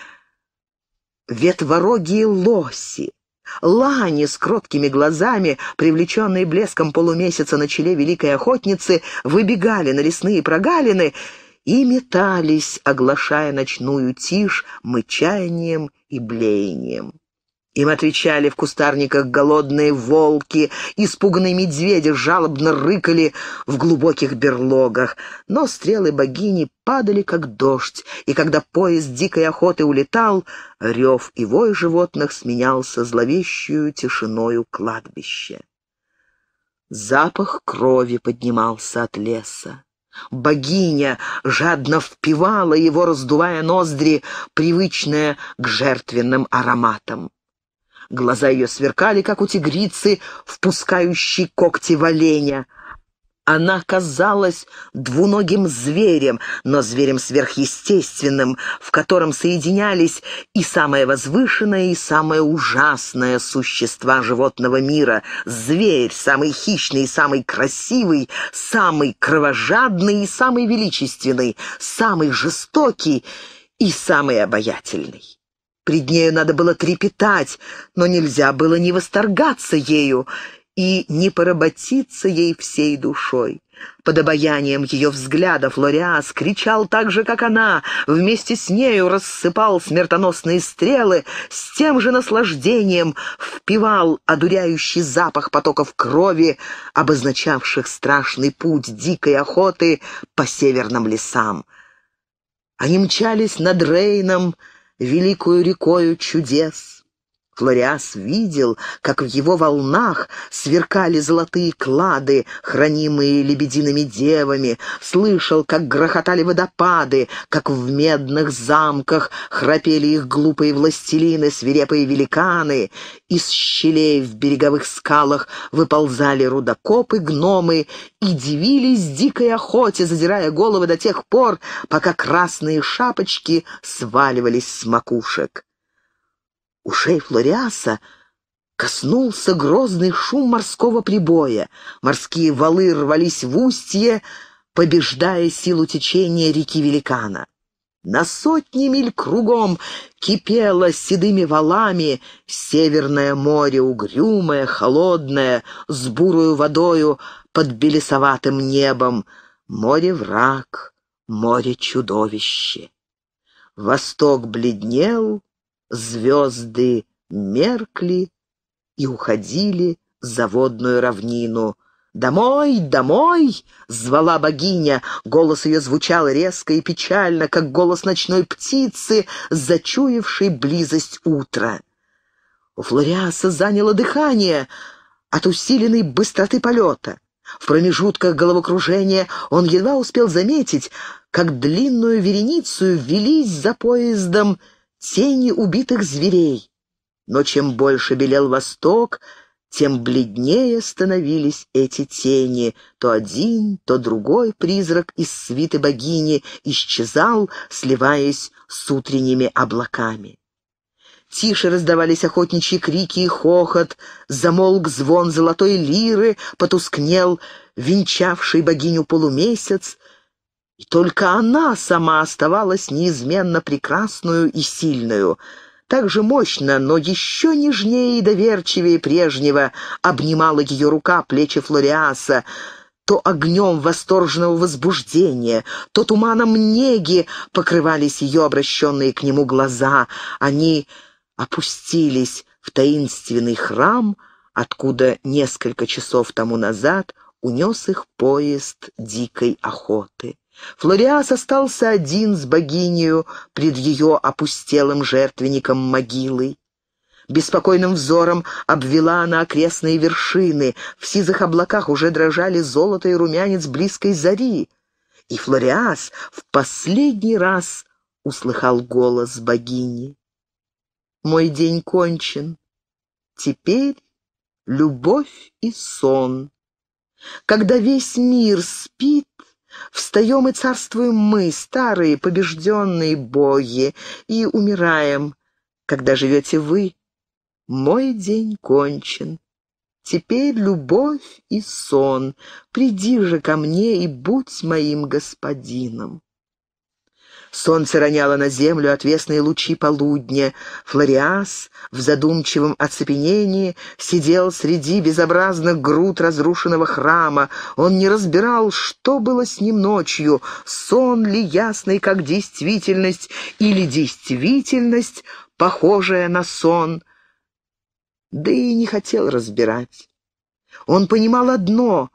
[SPEAKER 1] ветворогие лоси, лани с кроткими глазами, привлеченные блеском полумесяца на челе великой охотницы, выбегали на лесные прогалины и метались, оглашая ночную тишь мычанием и блеянием. Им отвечали в кустарниках голодные волки, испуганные медведи жалобно рыкали в глубоких берлогах. Но стрелы богини падали, как дождь, и когда поезд дикой охоты улетал, рев и вой животных сменялся зловещую тишиною кладбища. Запах крови поднимался от леса. Богиня жадно впивала его, раздувая ноздри, привычная к жертвенным ароматам. Глаза ее сверкали, как у тигрицы, впускающей когти в оленя. Она казалась двуногим зверем, но зверем сверхъестественным, в котором соединялись и самое возвышенное, и самое ужасное существа животного мира. Зверь, самый хищный, самый красивый, самый кровожадный и самый величественный, самый жестокий и самый обаятельный. Пред нею надо было трепетать, но нельзя было не восторгаться ею и не поработиться ей всей душой. Под обаянием ее взглядов Лориас кричал так же, как она, вместе с нею рассыпал смертоносные стрелы, с тем же наслаждением впивал одуряющий запах потоков крови, обозначавших страшный путь дикой охоты по северным лесам. Они мчались над Рейном, великую рекою чудес. Флориас видел, как в его волнах сверкали золотые клады, хранимые лебедиными девами, слышал, как грохотали водопады, как в медных замках храпели их глупые властелины, свирепые великаны. Из щелей в береговых скалах выползали рудокопы, гномы и дивились дикой охоте, задирая головы до тех пор, пока красные шапочки сваливались с макушек. Ушей Флориаса коснулся грозный шум морского прибоя. Морские валы рвались в устье, побеждая силу течения реки Великана. На сотни миль кругом кипело седыми валами северное море, угрюмое, холодное, с бурою водою под белесоватым небом. Море-враг, море-чудовище. Восток бледнел, Звезды меркли и уходили за водную равнину. «Домой, домой!» — звала богиня. Голос ее звучал резко и печально, как голос ночной птицы, зачуявшей близость утра. У Флориаса заняло дыхание от усиленной быстроты полета. В промежутках головокружения он едва успел заметить, как длинную вереницу велись за поездом тени убитых зверей. Но чем больше белел восток, тем бледнее становились эти тени. То один, то другой призрак из свиты богини исчезал, сливаясь с утренними облаками. Тише раздавались охотничьи крики и хохот, замолк звон золотой лиры, потускнел венчавший богиню полумесяц, и только она сама оставалась неизменно прекрасную и сильную — так же мощно, но еще нежнее и доверчивее прежнего обнимала ее рука плечи Флориаса, то огнем восторженного возбуждения, то туманом неги покрывались ее обращенные к нему глаза. Они опустились в таинственный храм, откуда несколько часов тому назад унес их поезд дикой охоты. Флориас остался один с богинею пред ее опустелым жертвенником могилой. Беспокойным взором обвела она окрестные вершины, в сизых облаках уже дрожали золото и румянец близкой зари. И Флориас в последний раз услыхал голос богини. «Мой день кончен. Теперь любовь и сон. Когда весь мир спит, Встаем и царствуем мы, старые побежденные боги, и умираем, когда живете вы. Мой день кончен. Теперь любовь и сон. Приди же ко мне и будь моим господином. Солнце роняло на землю отвесные лучи полудня. Флориас в задумчивом оцепенении сидел среди безобразных груд разрушенного храма. Он не разбирал, что было с ним ночью, сон ли ясный, как действительность, или действительность, похожая на сон. Да и не хотел разбирать. Он понимал одно,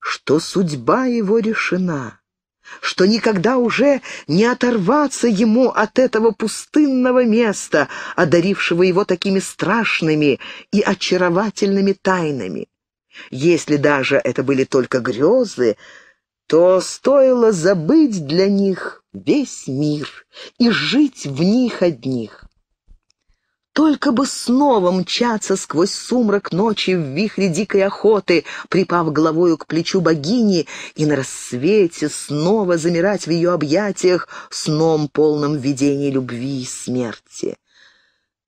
[SPEAKER 1] что судьба его решена что никогда уже не оторваться ему от этого пустынного места, одарившего его такими страшными и очаровательными тайнами. Если даже это были только грезы, то стоило забыть для них весь мир и жить в них одних. Только бы снова мчаться сквозь сумрак ночи в вихре дикой охоты, припав головою к плечу богини, и на рассвете снова замирать в ее объятиях сном полным видений любви и смерти.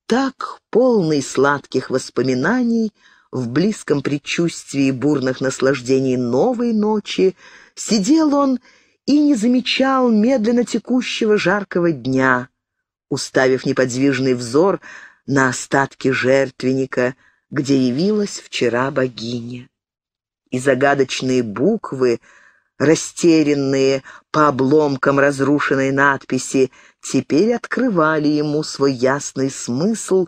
[SPEAKER 1] Так, полный сладких воспоминаний, в близком предчувствии бурных наслаждений новой ночи, сидел он и не замечал медленно текущего жаркого дня, уставив неподвижный взор на остатки жертвенника, где явилась вчера богиня. И загадочные буквы, растерянные по обломкам разрушенной надписи, теперь открывали ему свой ясный смысл,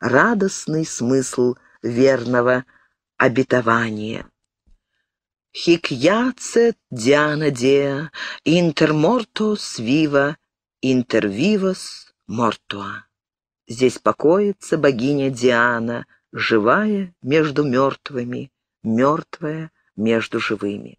[SPEAKER 1] радостный смысл верного обетования. Хикьяцет дианадеа, интермортос вива, интервивос мортуа. Здесь покоится богиня Диана, живая между мертвыми, мертвая между живыми.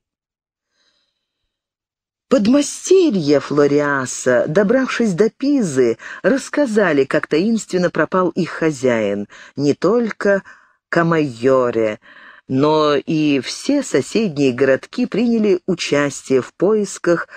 [SPEAKER 1] Подмастерья Флориаса, добравшись до Пизы, рассказали, как таинственно пропал их хозяин, не только Камайоре, но и все соседние городки приняли участие в поисках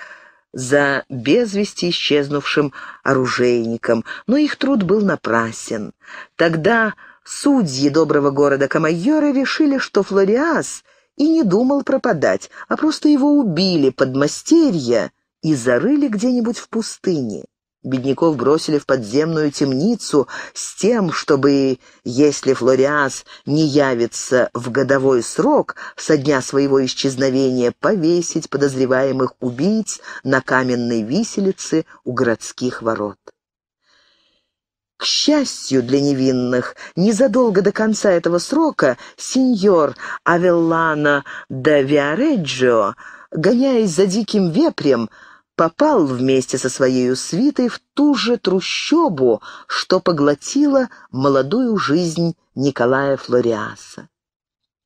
[SPEAKER 1] за без вести исчезнувшим оружейником, но их труд был напрасен. Тогда судьи доброго города Камайора решили, что Флориас и не думал пропадать, а просто его убили под мастерья и зарыли где-нибудь в пустыне. Бедняков бросили в подземную темницу с тем, чтобы, если Флориас не явится в годовой срок со дня своего исчезновения, повесить подозреваемых убийц на каменной виселице у городских ворот. К счастью для невинных, незадолго до конца этого срока сеньор Авеллана да Виареджио, гоняясь за диким вепрем, попал вместе со своей свитой в ту же трущобу, что поглотила молодую жизнь Николая Флориаса.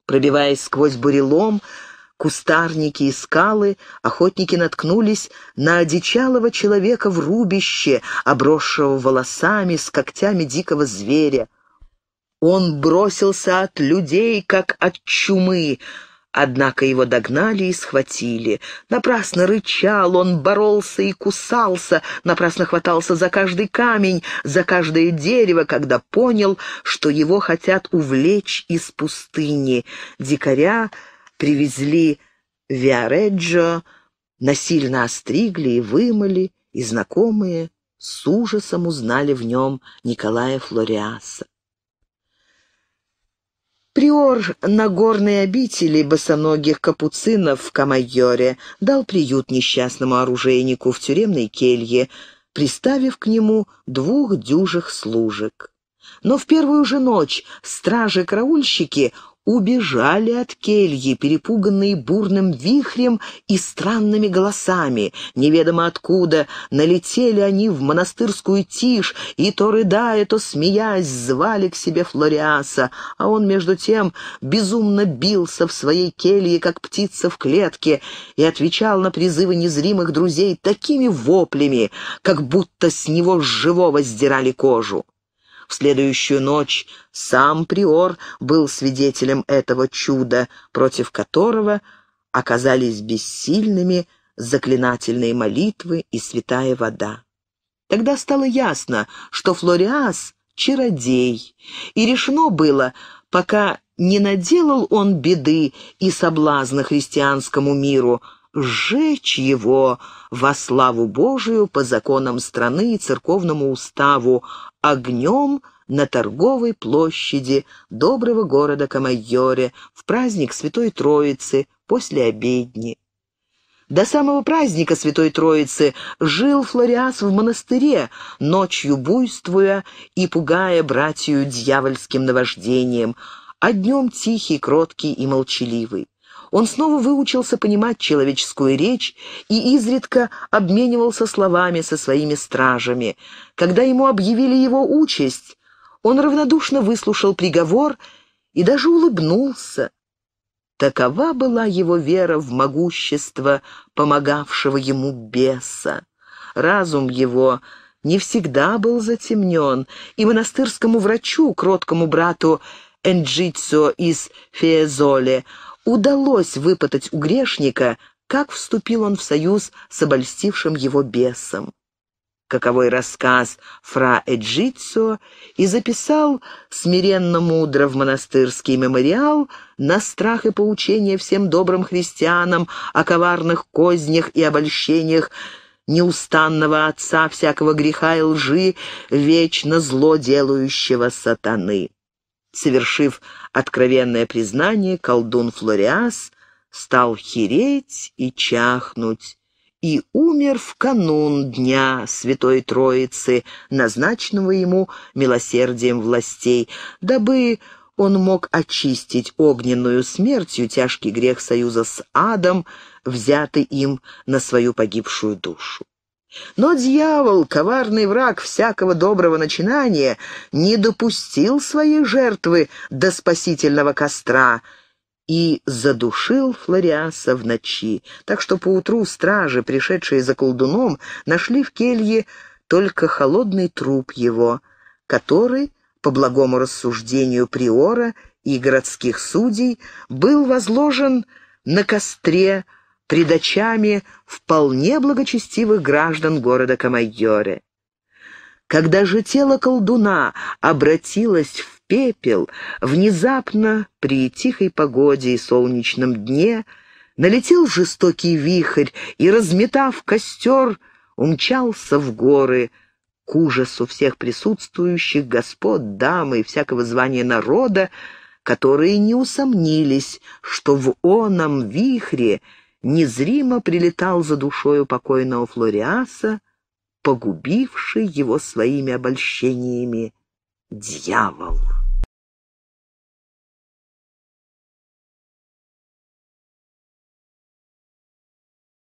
[SPEAKER 1] Пробиваясь сквозь бурелом, кустарники и скалы, охотники наткнулись на одичалого человека в рубище, обросшего волосами с когтями дикого зверя. Он бросился от людей, как от чумы, Однако его догнали и схватили. Напрасно рычал, он боролся и кусался, напрасно хватался за каждый камень, за каждое дерево, когда понял, что его хотят увлечь из пустыни. Дикаря привезли в Виареджо, насильно остригли и вымыли, и знакомые с ужасом узнали в нем Николая Флориаса. Приор на Нагорной обители босоногих капуцинов в Камайоре дал приют несчастному оружейнику в тюремной келье, приставив к нему двух дюжих служек. Но в первую же ночь стражи-караульщики убежали от кельи, перепуганные бурным вихрем и странными голосами. Неведомо откуда налетели они в монастырскую тишь, и то рыдая, то смеясь, звали к себе Флориаса, а он, между тем, безумно бился в своей келье, как птица в клетке, и отвечал на призывы незримых друзей такими воплями, как будто с него живого сдирали кожу. В следующую ночь сам Приор был свидетелем этого чуда, против которого оказались бессильными заклинательные молитвы и святая вода. Тогда стало ясно, что Флориас — чародей, и решено было, пока не наделал он беды и соблазна христианскому миру — сжечь его во славу Божию по законам страны и церковному уставу огнем на торговой площади доброго города Камайоре в праздник Святой Троицы после обедни. До самого праздника Святой Троицы жил Флориас в монастыре, ночью буйствуя и пугая братью дьявольским наваждением, а днем тихий, кроткий и молчаливый. Он снова выучился понимать человеческую речь и изредка обменивался словами со своими стражами. Когда ему объявили его участь, он равнодушно выслушал приговор и даже улыбнулся. Такова была его вера в могущество помогавшего ему беса. Разум его не всегда был затемнен, и монастырскому врачу, кроткому брату Энджицо из Феезоле, удалось выпытать у грешника, как вступил он в союз с обольстившим его бесом. Каковой рассказ фра Эджицо и записал смиренно-мудро в монастырский мемориал на страх и поучение всем добрым христианам о коварных кознях и обольщениях неустанного отца всякого греха и лжи, вечно зло делающего сатаны совершив откровенное признание, колдун Флориас стал хереть и чахнуть и умер в канун дня Святой Троицы, назначенного ему милосердием властей, дабы он мог очистить огненную смертью тяжкий грех союза с адом, взятый им на свою погибшую душу. Но дьявол, коварный враг всякого доброго начинания, не допустил своей жертвы до спасительного костра и задушил Флориаса в ночи. Так что поутру стражи, пришедшие за колдуном, нашли в келье только холодный труп его, который, по благому рассуждению приора и городских судей, был возложен на костре пред очами вполне благочестивых граждан города Камайоре. Когда же тело колдуна обратилось в пепел, внезапно при тихой погоде и солнечном дне налетел жестокий вихрь и, разметав костер, умчался в горы, к ужасу всех присутствующих, господ, дам и всякого звания народа, которые не усомнились, что в оном вихре незримо прилетал за душою покойного Флориаса, погубивший его своими обольщениями дьявол.